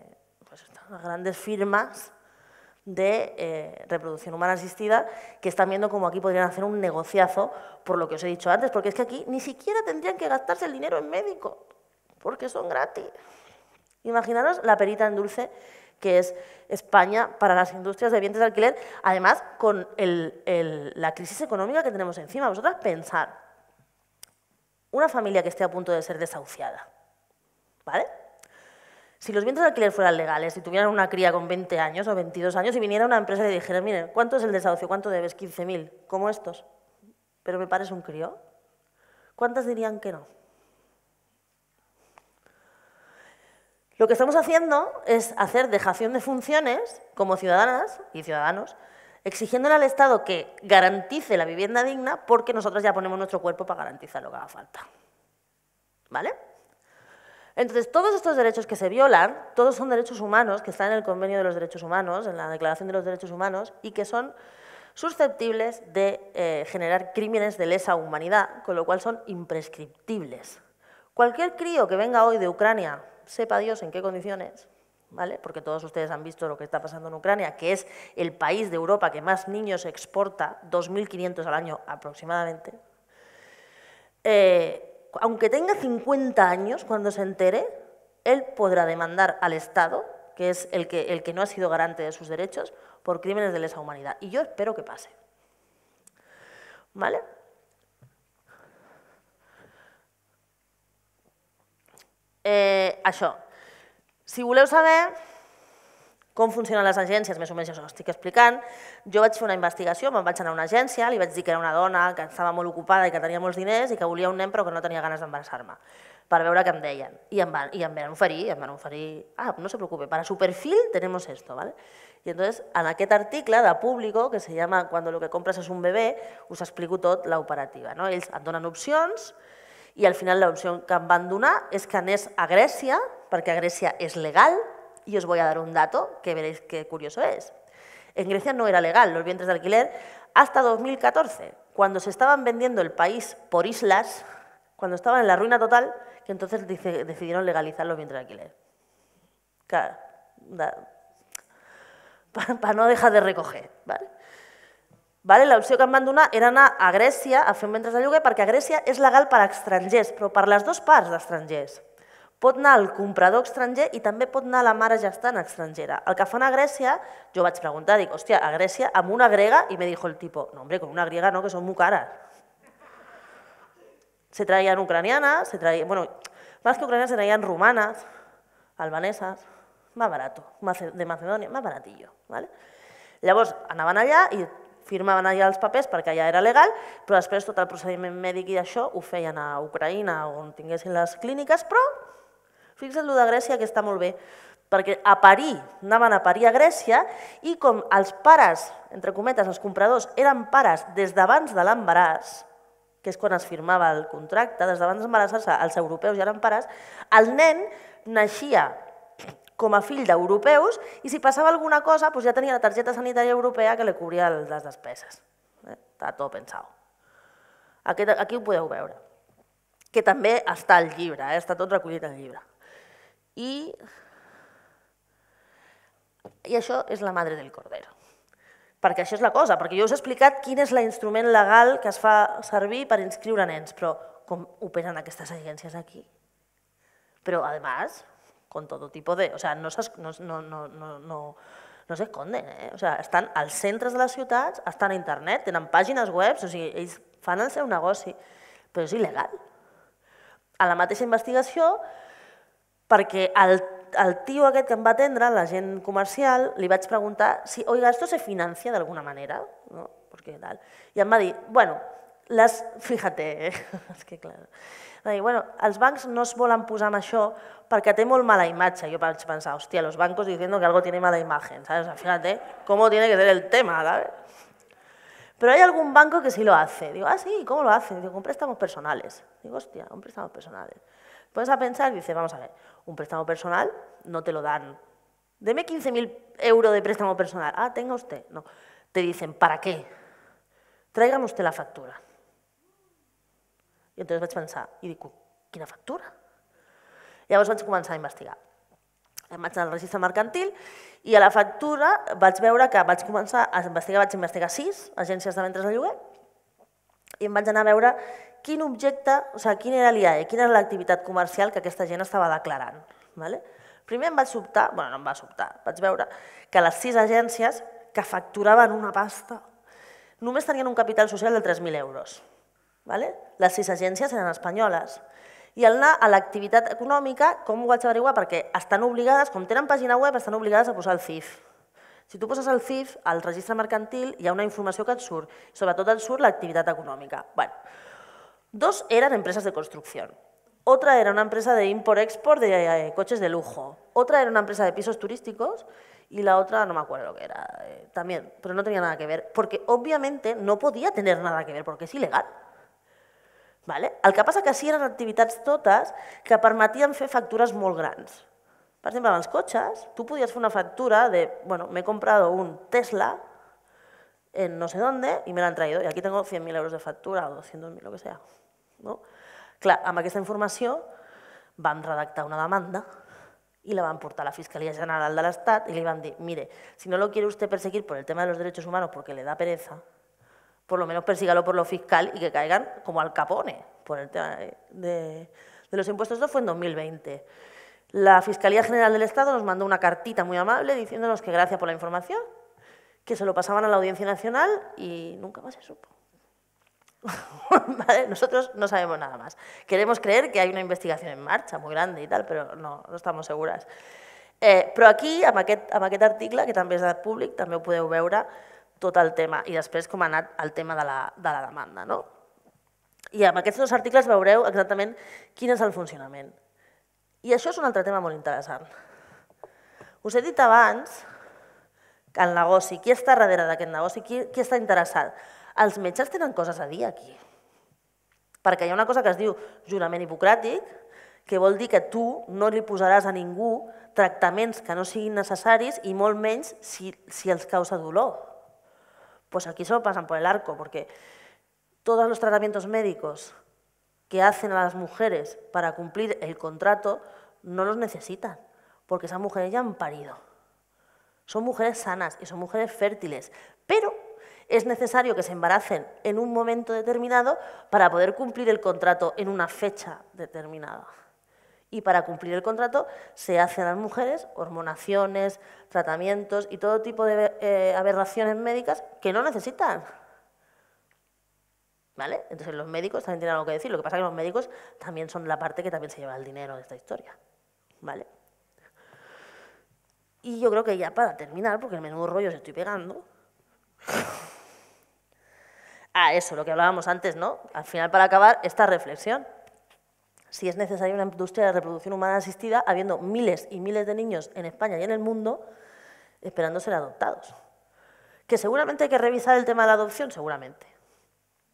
Speaker 2: pues, grandes firmas de eh, reproducción humana asistida que están viendo cómo aquí podrían hacer un negociazo por lo que os he dicho antes, porque es que aquí ni siquiera tendrían que gastarse el dinero en médico, porque son gratis. Imaginaros la perita en dulce que es España para las industrias de vientos de alquiler, además con la crisis económica que tenemos encima. Vosotras pensar una familia que esté a punto de ser desahuciada, ¿vale? Si los vientos de alquiler fueran legales, si tuvieran una cría con 20 años o 22 años y viniera una empresa y le dijera, mire, ¿cuánto es el desahucio? ¿Cuánto debes? 15.000, como estos. Pero me pares un crío. ¿Cuántas dirían que no? Lo que estamos haciendo es hacer dejación de funciones como ciudadanas y ciudadanos, exigiéndole al Estado que garantice la vivienda digna porque nosotros ya ponemos nuestro cuerpo para garantizar lo que haga falta. ¿Vale? Entonces, todos estos derechos que se violan, todos son derechos humanos que están en el Convenio de los Derechos Humanos, en la Declaración de los Derechos Humanos, y que son susceptibles de eh, generar crímenes de lesa humanidad, con lo cual son imprescriptibles. Cualquier crío que venga hoy de Ucrania sepa Dios en qué condiciones, ¿vale? Porque todos ustedes han visto lo que está pasando en Ucrania, que es el país de Europa que más niños exporta, 2.500 al año aproximadamente. Eh, aunque tenga 50 años cuando se entere, él podrá demandar al Estado, que es el que, el que no ha sido garante de sus derechos, por crímenes de lesa humanidad. Y yo espero que pase. ¿Vale? Eh, això. Si voleu saber com funcionen les agències, més o menys això ho estic explicant, jo vaig fer una investigació, me'n vaig anar a una agència, li vaig dir que era una dona que estava molt ocupada i que tenia molts diners i que volia un nen però que no tenia ganes d'embarassar-me, per veure què em deien. I em van, i em van oferir, em van oferir, ah, no se preocupe, para su perfil tenemos esto, ¿vale? I entonces, en aquest article de Público, que se llama Cuando lo que compras es un bebé, us explico tot l'operativa. No? Ells et donen opcions, Y al final la opción cambanduna van donar que a Grecia, porque a Grecia es legal, y os voy a dar un dato que veréis qué curioso es. En Grecia no era legal los vientres de alquiler hasta 2014, cuando se estaban vendiendo el país por islas, cuando estaba en la ruina total, que entonces decidieron legalizar los vientres de alquiler. *laughs* para no dejar de recoger, ¿vale? Vale? L'opció que em van donar era anar a Grècia a fer un de lloguer perquè a Grècia és legal per a estrangers, però per les dues parts d'estrangers. Pot anar el comprador estranger i també pot anar la mare gestant estrangera. El que fan a Grècia, jo vaig preguntar, dic, hòstia, a Grècia amb una grega? I me dijo el tipo, no, hombre, con una griega no, que són molt cares. Se traían ucranianas, se traían, bueno, más que ucranianas se traían rumanas, albanesas, más barato, de Macedonia, más baratillo, ¿vale? Llavors, anaven allà i firmaven allà els papers perquè ja era legal, però després tot el procediment mèdic i això ho feien a Ucraïna, on tinguessin les clíniques, però fixa't ho de Grècia que està molt bé, perquè a parir, anaven a parir a Grècia i com els pares, entre cometes, els compradors, eren pares des d'abans de l'embaràs, que és quan es firmava el contracte, des d'abans d'embarassar-se, els europeus ja eren pares, el nen naixia com a fill d'europeus i si passava alguna cosa doncs ja tenia la targeta sanitària europea que li cobria les despeses. Eh? Està tot pensat. Aquest, aquí ho podeu veure, que també està al llibre, eh? està tot recollit al llibre. I, I això és la madre del cordero. Perquè això és la cosa, perquè jo us he explicat quin és l'instrument legal que es fa servir per inscriure nens, però com operen aquestes agències aquí? Però, a més, con todo tipo de... O sea, no, no, no, no, no, no s'esconden, eh? O sea, estan als centres de les ciutats, estan a internet, tenen pàgines web, o sigui, ells fan el seu negoci, però és il·legal. A la mateixa investigació, perquè el, el tio aquest que em va atendre, l'agent comercial, li vaig preguntar si, oiga, esto se financia d'alguna manera, no? Porque tal. I em va dir, bueno, les... Fíjate, eh? *laughs* es que claro. bueno, els bancos no os volen posar yo, això perquè té mala imagen. Yo pensaba, hostia, los bancos diciendo que algo tiene mala imagen, ¿sabes? fíjate cómo tiene que ser el tema, ¿sabes? Pero hay algún banco que sí lo hace. Digo, ah, sí, ¿cómo lo hacen? Digo, con préstamos personales. Digo, hostia, con préstamos personales. Pones a pensar y dices, vamos a ver, un préstamo personal no te lo dan. Deme 15.000 euros de préstamo personal. Ah, tenga usted. No. Te dicen, ¿para qué? Tráigame usted la factura. I entonces vaig pensar, i dic, quina factura? Llavors vaig començar a investigar. Em vaig anar al registre mercantil i a la factura vaig veure que vaig començar a investigar, vaig investigar sis agències de ventres de lloguer i em vaig anar a veure quin objecte, o sigui, quin era l'IAE, quina era l'activitat comercial que aquesta gent estava declarant. ¿vale? Primer em va sobtar, bueno, no em va sobtar, vaig veure que les sis agències que facturaven una pasta només tenien un capital social de 3.000 euros. ¿vale? seis agencias eran españolas. Y al anar a la económica, económica voy a averiguar? Porque están obligadas, como tienen página web, están obligadas a poner el CIF. Si tú pones el CIF al registro mercantil, y a una información que Sobre todo todo sur la actividad económica. Bueno, dos eran empresas de construcción, otra era una empresa de import-export de eh, coches de lujo, otra era una empresa de pisos turísticos y la otra no me acuerdo lo que era eh, también, pero no tenía nada que ver, porque obviamente no podía tener nada que ver, porque es ilegal. Vale? El que passa que sí eren activitats totes que permetien fer factures molt grans. Per exemple, amb els cotxes, tu podies fer una factura de, bueno, m'he comprat un Tesla en no sé dónde i me l'han han i aquí tengo 100.000 euros de factura o 200.000, lo que sea. No? Clar, amb aquesta informació vam redactar una demanda i la van portar a la Fiscalía General de l'Estat i li van dir, mire, si no lo quiere usted perseguir por el tema de los derechos humanos porque le da pereza, por lo menos persígalo por lo fiscal y que caigan como al capone por el tema de, los impuestos. Esto fue en 2020. La Fiscalía General del Estado nos mandó una cartita muy amable diciéndonos que gracias por la información, que se lo pasaban a la Audiencia Nacional y nunca más se supo. *laughs* Nosotros no sabemos nada más. Queremos creer que hay una investigación en marcha muy grande y tal, pero no, no estamos seguras. Eh, pero aquí, a maqueta Articla, que también es de public también puede podeu veure, tot el tema i després com ha anat el tema de la, de la demanda. No? I amb aquests dos articles veureu exactament quin és el funcionament. I això és un altre tema molt interessant. Us he dit abans que el negoci, qui està darrere d'aquest negoci, qui, qui està interessat? Els metges tenen coses a dir aquí. Perquè hi ha una cosa que es diu jurament hipocràtic, que vol dir que tu no li posaràs a ningú tractaments que no siguin necessaris i molt menys si, si els causa dolor. Pues aquí solo pasan por el arco, porque todos los tratamientos médicos que hacen a las mujeres para cumplir el contrato no los necesitan, porque esas mujeres ya han parido. Son mujeres sanas y son mujeres fértiles, pero es necesario que se embaracen en un momento determinado para poder cumplir el contrato en una fecha determinada. Y para cumplir el contrato se hacen a las mujeres hormonaciones, tratamientos y todo tipo de eh, aberraciones médicas que no necesitan. ¿Vale? Entonces los médicos también tienen algo que decir. Lo que pasa es que los médicos también son la parte que también se lleva el dinero de esta historia. ¿Vale? Y yo creo que ya para terminar, porque el menudo rollo se estoy pegando. a *laughs* ah, eso, lo que hablábamos antes, ¿no? Al final, para acabar, esta reflexión si es necesaria una industria de reproducción humana asistida, habiendo miles y miles de niños en España y en el mundo esperando ser adoptados. Que seguramente hay que revisar el tema de la adopción, seguramente.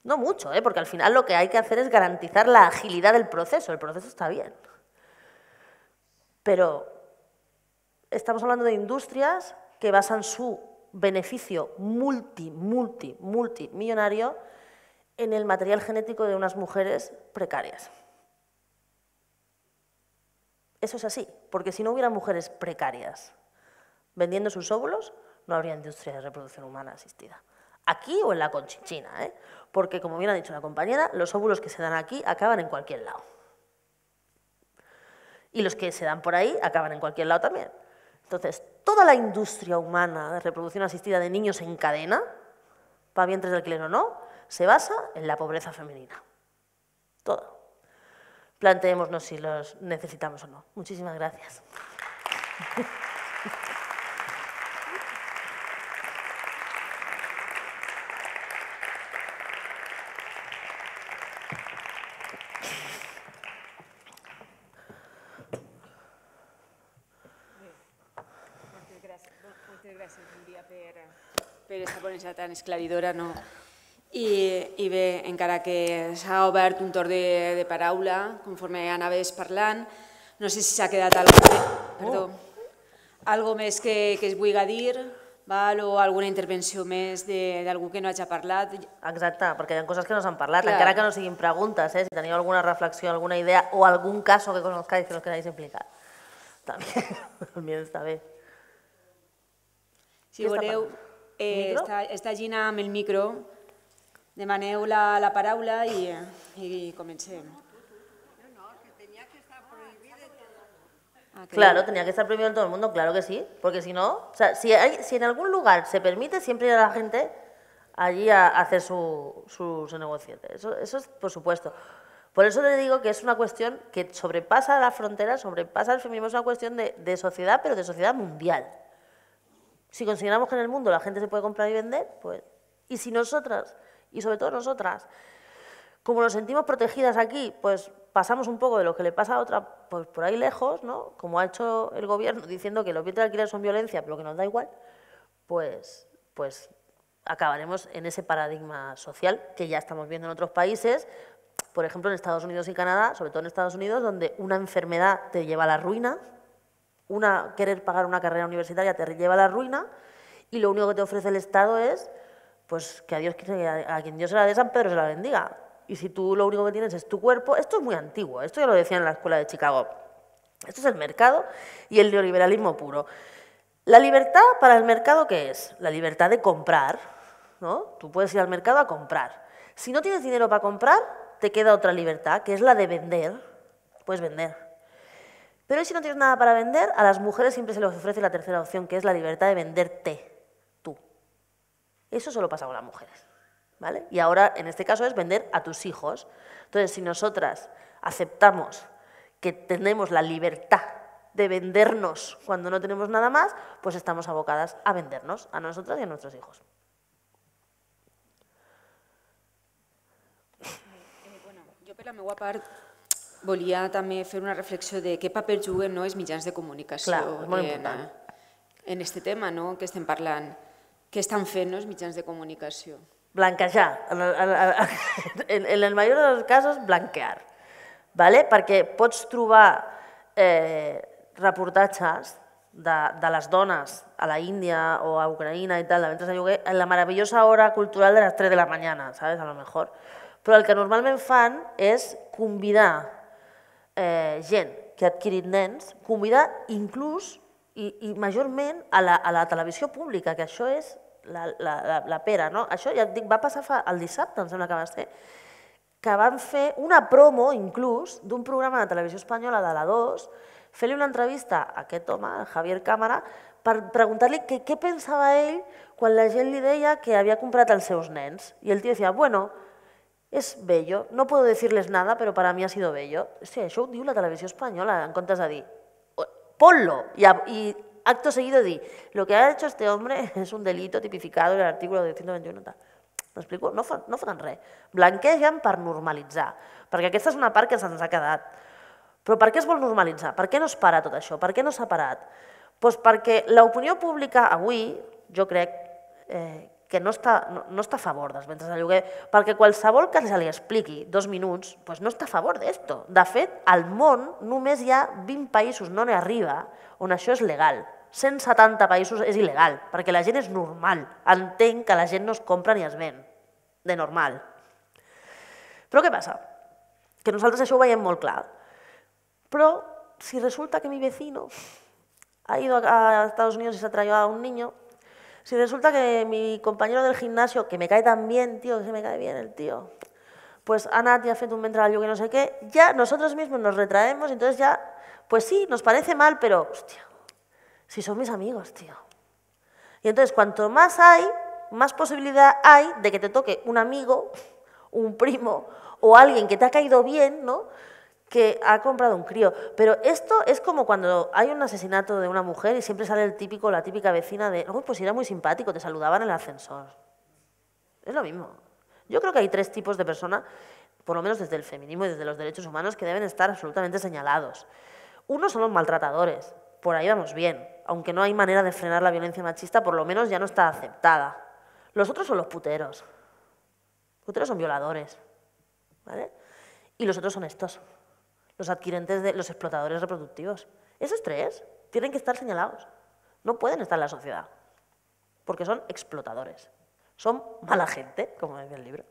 Speaker 2: No mucho, ¿eh? porque al final lo que hay que hacer es garantizar la agilidad del proceso. El proceso está bien. Pero estamos hablando de industrias que basan su beneficio multi, multi, multimillonario en el material genético de unas mujeres precarias. Eso es así, porque si no hubiera mujeres precarias vendiendo sus óvulos, no habría industria de reproducción humana asistida. Aquí o en la Conchichina, ¿eh? porque como bien ha dicho la compañera, los óvulos que se dan aquí acaban en cualquier lado. Y los que se dan por ahí acaban en cualquier lado también. Entonces, toda la industria humana de reproducción asistida de niños en cadena, para vientres del alquiler o no, se basa en la pobreza femenina. Todo planteémonos si los necesitamos o no. Muchísimas gracias.
Speaker 1: Muchas gracias, un día, por esta tan esclaridora. No? I, i bé, encara que s'ha obert un torn de, de paraula, conforme anaves parlant, no sé si s'ha quedat cosa, oh. perdó, oh. algo més que, que es vulgui dir, val,
Speaker 2: o alguna intervenció més d'algú que no hagi parlat. Exacte, perquè hi ha coses que no s'han parlat, Clar. encara que no siguin preguntes, eh? si teniu alguna reflexió, alguna idea, o algun cas que conozcáis que no us quedáis implicat. També, també *laughs* està bé. Si voleu,
Speaker 1: eh, està, està Gina amb el micro, De la, la paraula
Speaker 2: y i eh, ah, Claro, tenía que estar prohibido en todo el mundo, claro que sí, porque si no, o sea, si, hay, si en algún lugar se permite, siempre irá la gente allí a, hacer su, su, negocio. Eso, eso, es por supuesto. Por eso le digo que es una cuestión que sobrepasa la frontera, sobrepasa el feminismo, es una cuestión de, de sociedad, pero de sociedad mundial. Si consideramos que en el mundo la gente se puede comprar y vender, pues... Y si nosotras y sobre todo nosotras. Como nos sentimos protegidas aquí, pues pasamos un poco de lo que le pasa a otra pues, por ahí lejos, ¿no? Como ha hecho el gobierno diciendo que los bienes de alquiler son violencia, pero que nos da igual, pues, pues acabaremos en ese paradigma social que ya estamos viendo en otros países, por ejemplo en Estados Unidos y Canadá, sobre todo en Estados Unidos, donde una enfermedad te lleva a la ruina, una, querer pagar una carrera universitaria te lleva a la ruina y lo único que te ofrece el Estado es pues que a, Dios, quien Dios se la dé, San Pedro se la bendiga. Y si tú lo único que tienes es tu cuerpo, esto es muy antiguo, esto ya lo decía en la escuela de Chicago. Esto es el mercado y el neoliberalismo puro. La libertad para el mercado, ¿qué es? La libertad de comprar, ¿no? Tú puedes ir al mercado a comprar. Si no tienes dinero para comprar, te queda otra libertad, que es la de vender. Puedes vender. Pero si no tienes nada para vender, a las mujeres siempre se les ofrece la tercera opción, que es la libertad de venderte. Eso solo pasa con las mujeres. ¿vale? Y ahora, en este caso, es vender a tus hijos. Entonces, si nosotras aceptamos que tenemos la libertad de vendernos cuando no tenemos nada más, pues estamos abocadas a vendernos a nosotras y a nuestros hijos.
Speaker 1: bueno, yo la meva part volia també una reflexión de qué papel juguen no, es mitjans de comunicación muy en, eh, en este tema no, que estén parlant.
Speaker 2: que estan fent no, els mitjans de comunicació? Blanquejar. En el, *laughs* en, en el major dels casos, blanquear. ¿vale? Perquè pots trobar eh, reportatges de, de les dones a la Índia o a Ucraïna i tal, mentre ventres lloguer, en la meravellosa hora cultural de les 3 de la mañana, ¿sabes? A lo mejor. Però el que normalment fan és convidar eh, gent que ha adquirit nens, convidar inclús i, i majorment a la, a la televisió pública, que això és la, la, la, la pera, no? Això ja et dic, va passar fa, el dissabte, em sembla que va ser, que van fer una promo, inclús, d'un programa de televisió espanyola de la 2, fer-li una entrevista a aquest home, el Javier Cámara, per preguntar-li què pensava ell quan la gent li deia que havia comprat els seus nens. I el tio decía, bueno, és bello, no puedo decirles nada, però para mi ha sido bello. Sí, això ho diu la televisió espanyola, en comptes de dir, ponlo, i, i acto seguido di, lo que ha hecho este hombre *laughs* es un delito tipificado en el artículo 221. Tal. M'explico? No, fa, no foten res. Blanquegen per normalitzar, perquè aquesta és una part que se'ns ha quedat. Però per què es vol normalitzar? Per què no es para tot això? Per què no s'ha parat? Doncs perquè l'opinió pública avui, jo crec eh, que no està, no, no està a favor dels ventres de lloguer, perquè qualsevol que se li expliqui dos minuts pues no està a favor d'esto. De fet, al món només hi ha 20 països, no arriba, on això és legal. 170 països és il·legal, perquè la gent és normal, entenc que la gent no es compra ni es ven, de normal. Però què passa? Que nosaltres això ho veiem molt clar. Però si resulta que mi vecino ha ido a Estados Unidos y se ha traído a un niño, Si resulta que mi compañero del gimnasio, que me cae tan bien, tío, que se me cae bien el tío, pues Ana te ha hecho un ventral, yo que no sé qué, ya nosotros mismos nos retraemos, entonces ya, pues sí, nos parece mal, pero, hostia, si son mis amigos, tío. Y entonces, cuanto más hay, más posibilidad hay de que te toque un amigo, un primo o alguien que te ha caído bien, ¿no? que ha comprado un crío. Pero esto es como cuando hay un asesinato de una mujer y siempre sale el típico, la típica vecina de, pues era muy simpático, te saludaban en el ascensor. Es lo mismo. Yo creo que hay tres tipos de personas, por lo menos desde el feminismo y desde los derechos humanos, que deben estar absolutamente señalados. Uno son los maltratadores, por ahí vamos bien, aunque no hay manera de frenar la violencia machista, por lo menos ya no está aceptada. Los otros son los puteros. puteros son violadores, ¿vale? Y los otros son estos los adquirentes de los explotadores reproductivos. Esos tres tienen que estar señalados. No pueden estar en la sociedad, porque son explotadores. Son mala gente, como dice el libro.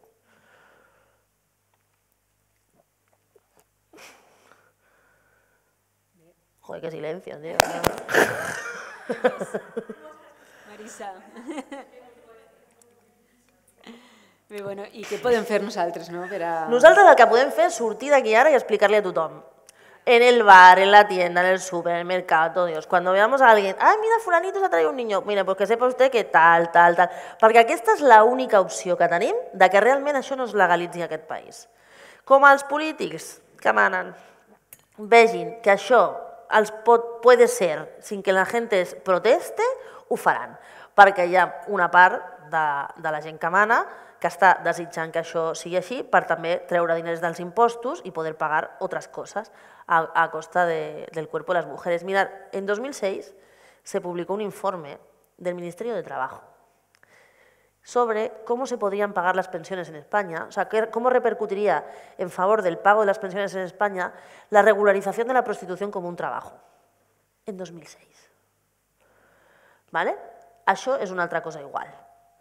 Speaker 2: Joder, qué silencio, tío. *laughs*
Speaker 1: Marisa. Bé, bueno, I què podem fer nosaltres, no? Per a...
Speaker 2: Nosaltres el que podem fer és sortir d'aquí ara i explicar-li a tothom. En el bar, en la tienda, en el súper, en el mercado, oh Dios. Cuando veamos a alguien, ah, mira, fulanito se ha traído un niño. Mira, pues que sepa usted que tal, tal, tal. Perquè aquesta és l'única opció que tenim de que realment això no es legalitzi en aquest país. Com els polítics que manen vegin que això els pot, puede ser, sin que la gent es proteste, ho faran. Perquè hi ha una part de, de la gent que mana que està chan que això sigui així per també treure diners dels impostos y poder pagar otras cosas a, costa del cuerpo de las mujeres. Mirad, en 2006 se publicó un informe del Ministerio de Trabajo sobre cómo se podrían pagar las pensiones en España, o sea, cómo repercutiría en favor del pago de las pensiones en España la regularización de la prostitución como un trabajo, en 2006. ¿Vale? Eso es una otra cosa igual.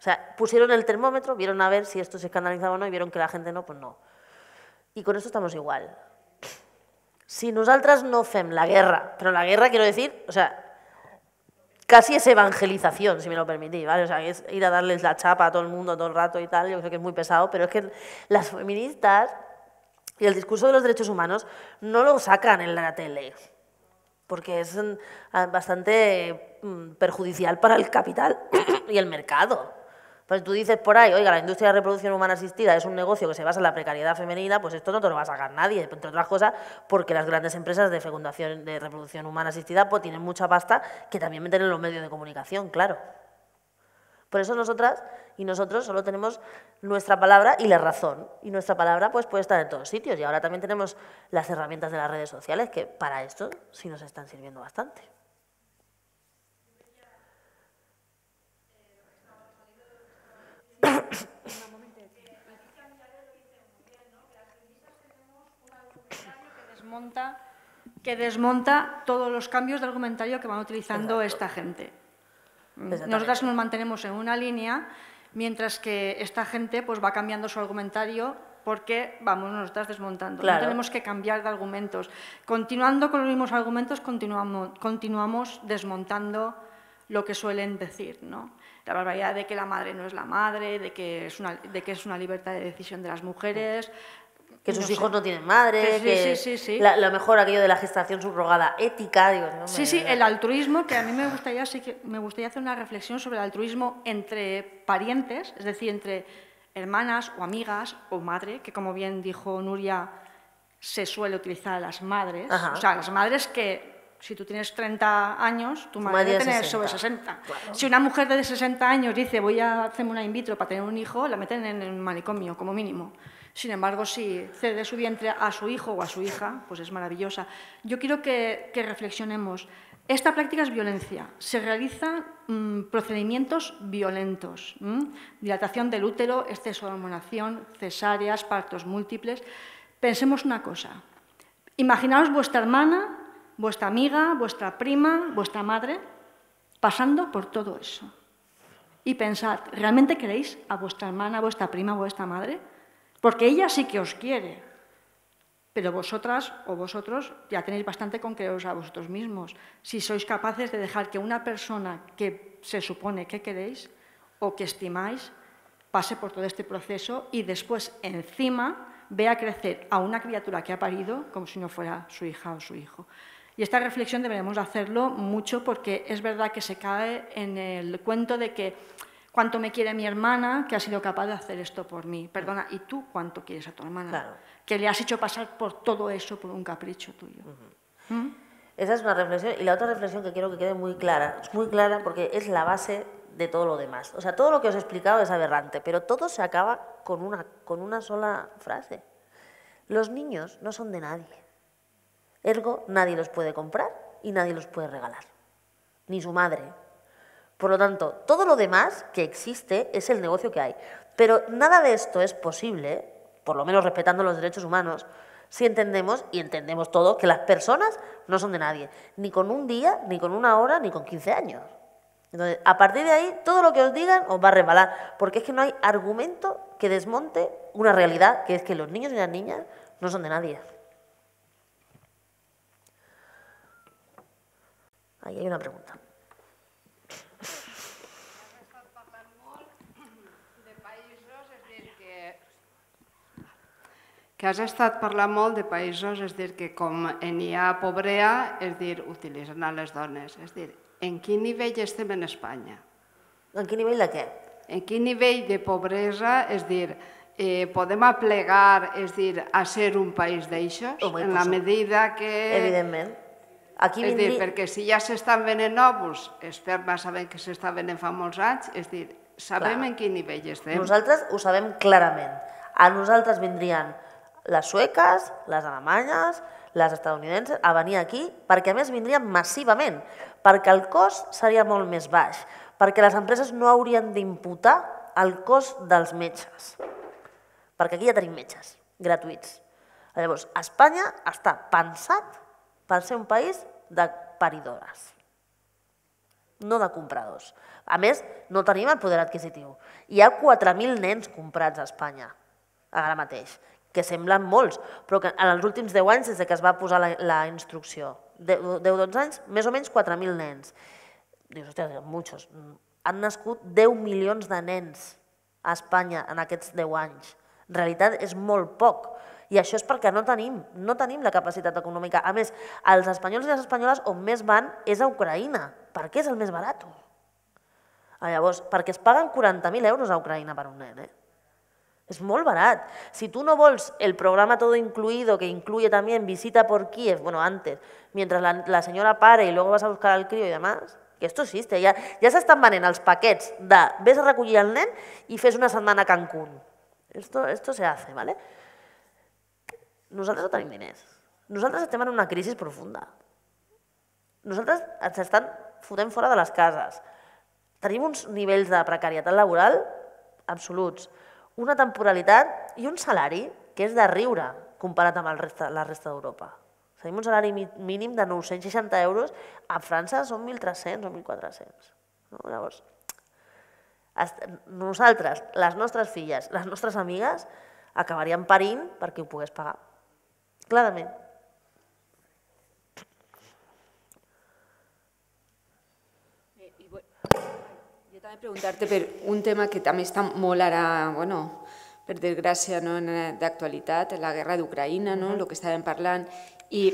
Speaker 2: O sea, pusieron el termómetro, vieron a ver si esto se escandalizaba o no y vieron que la gente no, pues no. Y con esto estamos igual. Si nosotras no fem la guerra, pero la guerra quiero decir, o sea, casi es evangelización, si me lo permitís, ¿vale? O sea, es ir a darles la chapa a todo el mundo todo el rato y tal, yo creo que es muy pesado, pero es que las feministas y el discurso de los derechos humanos no lo sacan en la tele, porque es mm, bastante mm, perjudicial para el capital *coughs* y el mercado. Pues tú dices por ahí, oiga, la industria de reproducción humana asistida es un negocio que se basa en la precariedad femenina, pues esto no te lo va a sacar nadie, entre otras cosas, porque las grandes empresas de fecundación, de reproducción humana asistida, pues tienen mucha pasta que también meten en los medios de comunicación, claro. Por eso nosotras y nosotros solo tenemos nuestra palabra y la razón. Y nuestra palabra pues, puede estar en todos sitios. Y ahora también tenemos las herramientas de las redes sociales que para esto sí nos están sirviendo bastante.
Speaker 3: que desmonta todos los cambios de argumentario que van utilizando esta gente.
Speaker 2: Nosotras
Speaker 3: nos mantenemos en una línea, mientras que esta gente pues, va cambiando su argumentario porque vamos nosotras desmontando. No tenemos que cambiar de argumentos. Continuando con los mismos argumentos, continuamos, continuamos desmontando lo que suelen decir, ¿no? La barbaridad de que la madre no es la madre, de que es una, de que es una libertad de decisión de las mujeres,
Speaker 2: que sus hijos no tienen madre, sí, la, lo mejor aquello de la gestación subrogada ética. Sí, sí,
Speaker 3: el altruismo, que a mí me gustaría, sí que me gustaría hacer una reflexión sobre el altruismo entre parientes, es decir, entre hermanas o amigas o madre, que como bien dijo Nuria, se suele utilizar a las madres, o sea, las madres que si tú tienes 30 años, tu madre debe tener sobre 60. Si una mujer de 60 años dice voy a hacerme una in vitro para tener un hijo, la meten en un manicomio, como mínimo. Sin embargo, si cede su vientre a su hijo o a su hija, pues es maravillosa. Yo quiero que, reflexionemos. Esta práctica es violencia. Se realizan mm, procedimientos violentos. Dilatación del útero, exceso de hormonación, cesáreas, partos múltiples. Pensemos una cosa. Imaginaos vuestra hermana, vuestra amiga, vuestra prima, vuestra madre, pasando por todo eso. Y pensad, ¿realmente queréis a vuestra hermana, a vuestra prima, a vuestra madre? porque ella sí que os quiere, pero vosotras o vosotros ya tenéis bastante con creeros a vosotros mismos. Si sois capaces de dejar que una persona que se supone que queréis o que estimáis pase por todo este proceso y después encima vea crecer a una criatura que ha parido como si no fuera su hija o su hijo. Y esta reflexión deberemos hacerlo mucho porque es verdad que se cae en el cuento de que cuánto me quiere mi hermana que ha sido capaz de hacer esto por mí. Perdona, ¿y tú cuánto quieres a tu hermana?
Speaker 2: Que le has hecho pasar por todo eso, por un capricho tuyo. ¿Mm? Esa es una reflexión. Y la otra reflexión que quiero que quede muy clara, es muy clara porque es la base de todo lo demás. O sea, todo lo que os he explicado es aberrante, pero todo se acaba con una, con una sola frase. Los niños no son de nadie. Ergo, nadie los puede comprar y nadie los puede regalar. Ni su madre, por lo tanto, todo lo demás que existe es el negocio que hay. Pero nada de esto es posible, por lo menos respetando los derechos humanos, si entendemos, y entendemos todo, que las personas no son de nadie, ni con un día, ni con una hora, ni con 15 años. Entonces, a partir de ahí, todo lo que os digan os va a resbalar, porque es que no hay argumento que desmonte una realidad, que es que los niños y las niñas no son de nadie. Ahí hay una pregunta.
Speaker 1: que has estat parlant molt de països, és dir, que com n'hi ha pobrea, és dir, utilitzen a les dones. És dir, en quin nivell estem en Espanya? En quin nivell de què? En quin nivell de pobresa, és dir, eh, podem aplegar, és dir, a ser un país d'eixos? oh, en la medida que... Evidentment. Aquí vindri... És dir, perquè si ja s'estan venent òvuls, esperma sabem que s'està venent fa molts anys, és dir,
Speaker 2: sabem Clar. en quin nivell estem. Nosaltres ho sabem clarament. A nosaltres vindrien les sueques, les alemanyes, les estadounidenses, a venir aquí, perquè a més vindrien massivament, perquè el cost seria molt més baix, perquè les empreses no haurien d'imputar el cost dels metges, perquè aquí ja tenim metges gratuïts. Llavors, Espanya està pensat per ser un país de paridores, no de compradors. A més, no tenim el poder adquisitiu. Hi ha 4.000 nens comprats a Espanya, ara mateix que semblen molts, però que en els últims 10 anys, des que es va posar la, la instrucció, 10-12 anys, més o menys 4.000 nens. Dius, hòstia, muchos. Han nascut 10 milions de nens a Espanya en aquests 10 anys. En realitat és molt poc. I això és perquè no tenim, no tenim la capacitat econòmica. A més, els espanyols i les espanyoles on més van és a Ucraïna, perquè és el més barat. Llavors, perquè es paguen 40.000 euros a Ucraïna per un nen, eh? És molt barat. Si tu no vols el programa todo incluido, que incluye también visita por Kiev, bueno, antes, mientras la, la señora pare y luego vas a buscar al crío y demás, que esto existe, ja, ja s'estan venent els paquets de ves a recollir el nen i fes una setmana a Cancún. Esto, esto se hace, ¿vale? Nosaltres no tenim diners. Nosaltres estem en una crisi profunda. Nosaltres ens estan fotent fora de les cases. Tenim uns nivells de precarietat laboral absoluts una temporalitat i un salari que és de riure comparat amb el resta, la resta d'Europa. Tenim un salari mínim de 960 euros, a França són 1.300 o 1.400. No? Llavors, nosaltres, les nostres filles, les nostres amigues, acabarien parint perquè ho pogués pagar. Clarament.
Speaker 1: de preguntar-te per un tema que també està molt ara, bueno, per desgràcia, no, d'actualitat, la guerra d'Ucraïna, no, el que estàvem parlant, i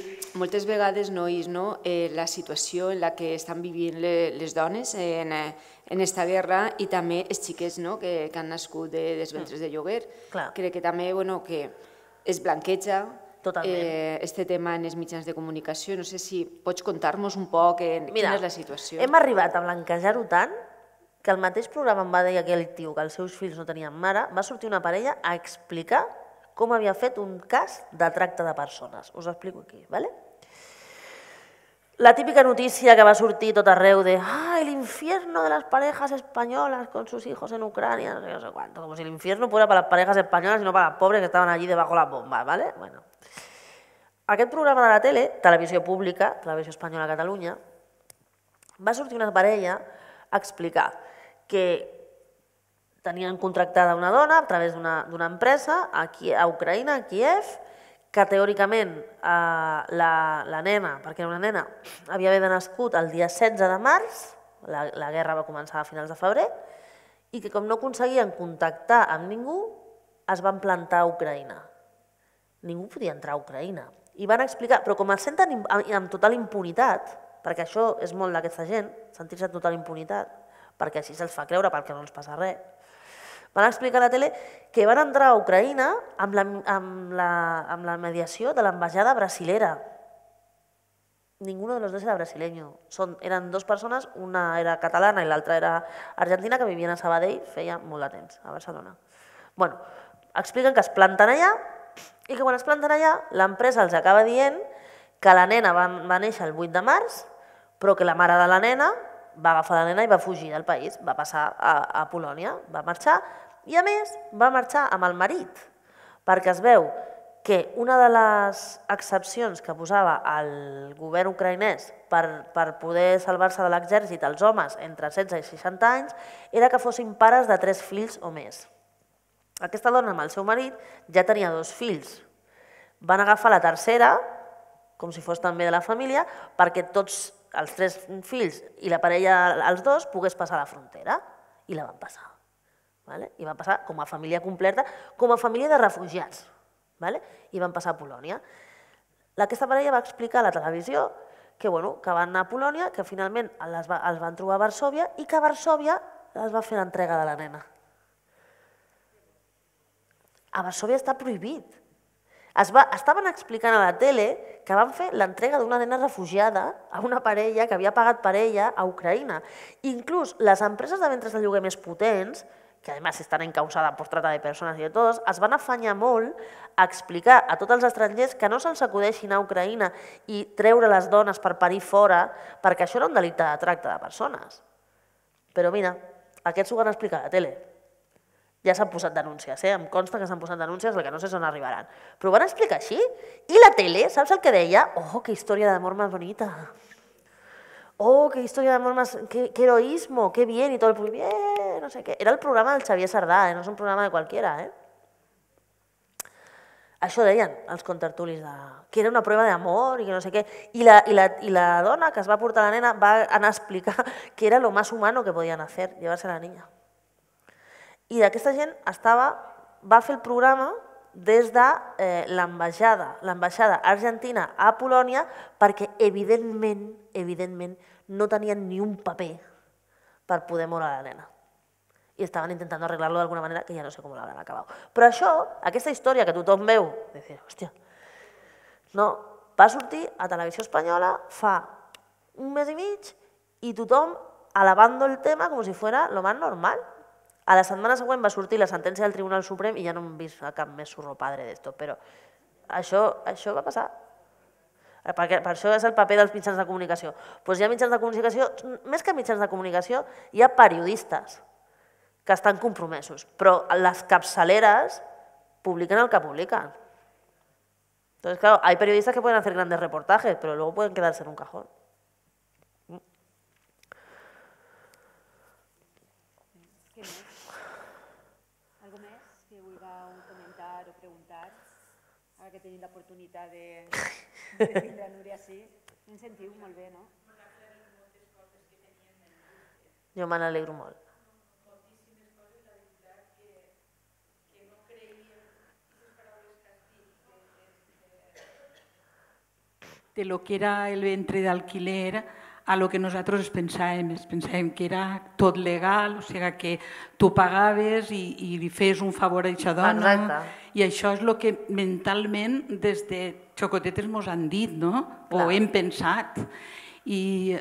Speaker 1: moltes vegades no no, eh, la situació en la que estan vivint le, les dones eh, en, eh, en esta guerra i també els xiquets no, que, que han nascut de, dels mm. ventres de lloguer. Clar. Crec que també bueno, que es blanqueja Totalment. Eh, este tema en els mitjans de comunicació. No sé si pots contar-nos
Speaker 2: un poc en, Mira, quina és la situació. Hem arribat a blanquejar-ho tant que el mateix programa em va dir aquell tio que els seus fills no tenien mare, va sortir una parella a explicar com havia fet un cas de tracte de persones. Us ho explico aquí, ¿vale? La típica notícia que va sortir tot arreu de ah, el infierno de las parejas españolas con sus hijos en Ucrania, no sé, no sé cuánto, como si el infierno fuera para las parejas españolas y no para las pobres que estaban allí debajo de las bombas, ¿vale? Bueno. Aquest programa de la tele, Televisió Pública, Televisió Espanyola a Catalunya, va sortir una parella a explicar que tenien contractada una dona a través d'una empresa aquí, a Ucraïna, a Kiev, que teòricament eh, la, la nena, perquè era una nena, havia d'haver nascut el dia 16 de març, la, la guerra va començar a finals de febrer, i que com no aconseguien contactar amb ningú, es van plantar a Ucraïna. Ningú podia entrar a Ucraïna. I van explicar, però com es senten amb, amb total impunitat, perquè això és molt d'aquesta gent, sentir-se amb total impunitat, perquè així se'ls fa creure, perquè no ens passa res. Van explicar a la tele que van entrar a Ucraïna amb la, amb la, amb la mediació de l'ambaixada brasilera. Ninguno de los dos era brasileño. Son, eren dos persones, una era catalana i l'altra era argentina, que vivien a Sabadell, feia molt de temps, a Barcelona. Bueno, expliquen que es planten allà i que quan es planten allà l'empresa els acaba dient que la nena va, va néixer el 8 de març, però que la mare de la nena va agafar la nena i va fugir del país, va passar a, a Polònia, va marxar, i a més va marxar amb el marit, perquè es veu que una de les excepcions que posava el govern ucraïnès per, per poder salvar-se de l'exèrcit als homes entre 16 i 60 anys era que fossin pares de tres fills o més. Aquesta dona amb el seu marit ja tenia dos fills. Van agafar la tercera, com si fos també de la família, perquè tots els tres fills i la parella, els dos, pogués passar la frontera. I la van passar. Vale? I van passar com a família completa, com a família de refugiats. Vale? I van passar a Polònia. Aquesta parella va explicar a la televisió que, bueno, que van anar a Polònia, que finalment els, va, els van trobar a Varsovia i que a Varsovia els va fer l'entrega de la nena. A Varsovia està prohibit es va, estaven explicant a la tele que van fer l'entrega d'una nena refugiada a una parella que havia pagat per ella a Ucraïna. Inclús les empreses de ventres de lloguer més potents, que més estan encausades por trata de persones i de tots, es van afanyar molt a explicar a tots els estrangers que no se'ls acudeixin a Ucraïna i treure les dones per parir fora, perquè això era un delicte de tracte de persones. Però mira, aquests ho van explicar a la tele. Ja s'han posat denúncies, eh? em consta que s'han posat denúncies, el que no sé és on arribaran. Però ho van explicar així? I la tele, saps el que deia? Oh, que història d'amor més bonita. Oh, que història d'amor més... Que, que heroísmo, que bien, i tot el... Bien, no sé què. Era el programa del Xavier Sardà, eh? no és un programa de qualquiera, eh? Això deien els contertulis, de, que era una prova d'amor i que no sé què. I la, i, la, I la dona que es va portar la nena va anar a explicar *laughs* que era lo más humano que podían hacer, llevarse a la niña. I d'aquesta gent estava, va fer el programa des de eh, l'ambaixada, l'ambaixada argentina a Polònia, perquè evidentment, evidentment, no tenien ni un paper per poder morar la nena. I estaven intentant arreglar-lo d'alguna manera, que ja no sé com l'hauran acabat. Però això, aquesta història que tothom veu, de dir, hòstia, no, va sortir a Televisió Espanyola fa un mes i mig i tothom alabando el tema com si fuera lo más normal. A la setmana següent va sortir la sentència del Tribunal Suprem i ja no hem vist cap més surro padre d'esto, però això, això va passar. Eh, perquè, per això és el paper dels mitjans de comunicació. Doncs hi ha mitjans de comunicació, més que mitjans de comunicació, hi ha periodistes que estan compromesos, però les capçaleres publiquen el que publiquen. Entonces, claro, hay periodistas que pueden hacer grandes reportajes, pero luego pueden quedarse en un cajón.
Speaker 1: que tenim l'oportunitat de, de tindre a Núria així. Sí. Em sentiu molt bé, no? Jo me n'alegro molt.
Speaker 4: de lo que era el ventre de alquiler a lo que nosaltres pensàvem. Pensàvem que era tot legal, o sigui que tu pagaves i, i li fes un favor a aquesta dona. Exacte. I això és el que mentalment des de xocotetes mos han dit, no? Clar. O hem pensat. I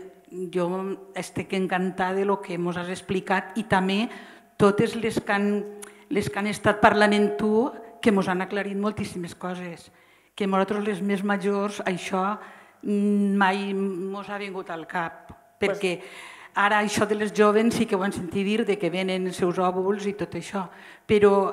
Speaker 4: jo estic encantada de lo que mos has explicat i també totes les que han, les que han estat parlant amb tu que mos han aclarit moltíssimes coses que nosaltres les més majors això mai mos ha vingut al cap, perquè ara això de les jovens sí que ho han sentit dir, de que venen els seus òvuls i tot això, però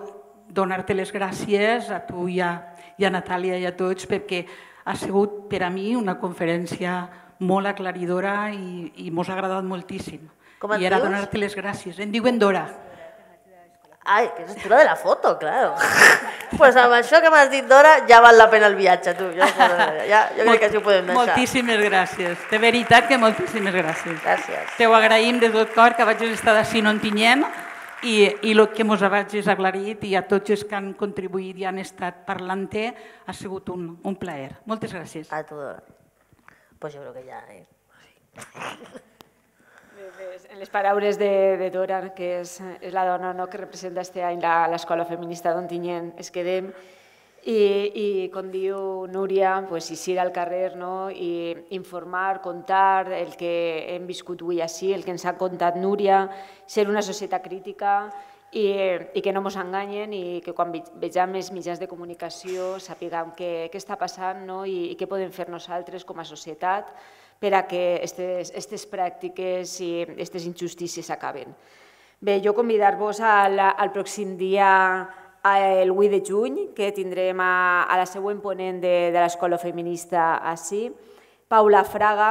Speaker 4: donar-te les gràcies a tu i a, i a Natàlia i a tots, perquè ha sigut per a mi una conferència molt aclaridora i, i mos ha agradat moltíssim. Com I ara donar-te les gràcies. Em diuen Dora.
Speaker 2: Ai, que és la de la foto, claro. pues amb això que m'has dit d'hora ja val la pena el viatge, tu. Jo, ja, jo crec que així ho podem deixar.
Speaker 4: Moltíssimes gràcies. De veritat que moltíssimes gràcies. Gràcies. Te ho agraïm de tot cor que vagis estar d'ací no en tinguem i, i el que mos hagis aclarit i a tots els que han contribuït i han estat parlant-te ha sigut un, un plaer.
Speaker 2: Moltes gràcies. A tu, Pues jo crec que ja, eh?
Speaker 1: en les paraules de, de Dora, que és, és la dona no, que representa este any l'Escola Feminista d'Ontinyent, es quedem i, i com diu Núria, pues, ser al carrer no? i informar, contar el que hem viscut avui així, el que ens ha contat Núria, ser una societat crítica i, i que no ens enganyen i que quan vegem els mitjans de comunicació sapiguem què, què està passant no? I, i què podem fer nosaltres com a societat per a que aquestes pràctiques i aquestes injustícies acaben. Bé, jo convidar-vos al, al pròxim dia el 8 de juny, que tindrem a, a la següent ponent de, de l'Escola Feminista així, Paula Fraga,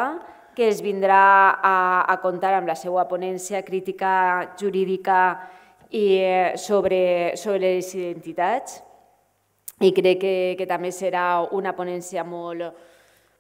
Speaker 1: que es vindrà a, a contar amb la seva ponència crítica jurídica i eh, sobre, sobre les identitats. I crec que, que també serà una ponència molt,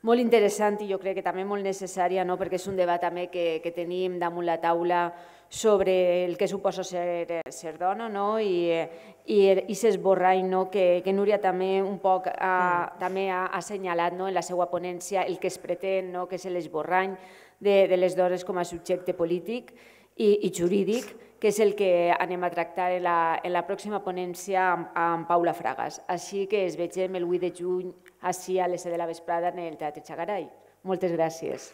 Speaker 1: molt interessant i jo crec que també molt necessària, no? perquè és un debat també que, que tenim damunt la taula sobre el que suposa ser, ser dona no? i, i, i s'esborrany no? que, que Núria també un poc ha, mm. també ha assenyalat no? en la seva ponència el que es pretén, no? que és l'esborrany de, de les dones com a subjecte polític i, i jurídic, que és el que anem a tractar en la, en la pròxima ponència amb, amb Paula Fragas. Així que es vegem el 8 de juny així a les de la vesprada en el Teatre Xagarai. Moltes gràcies.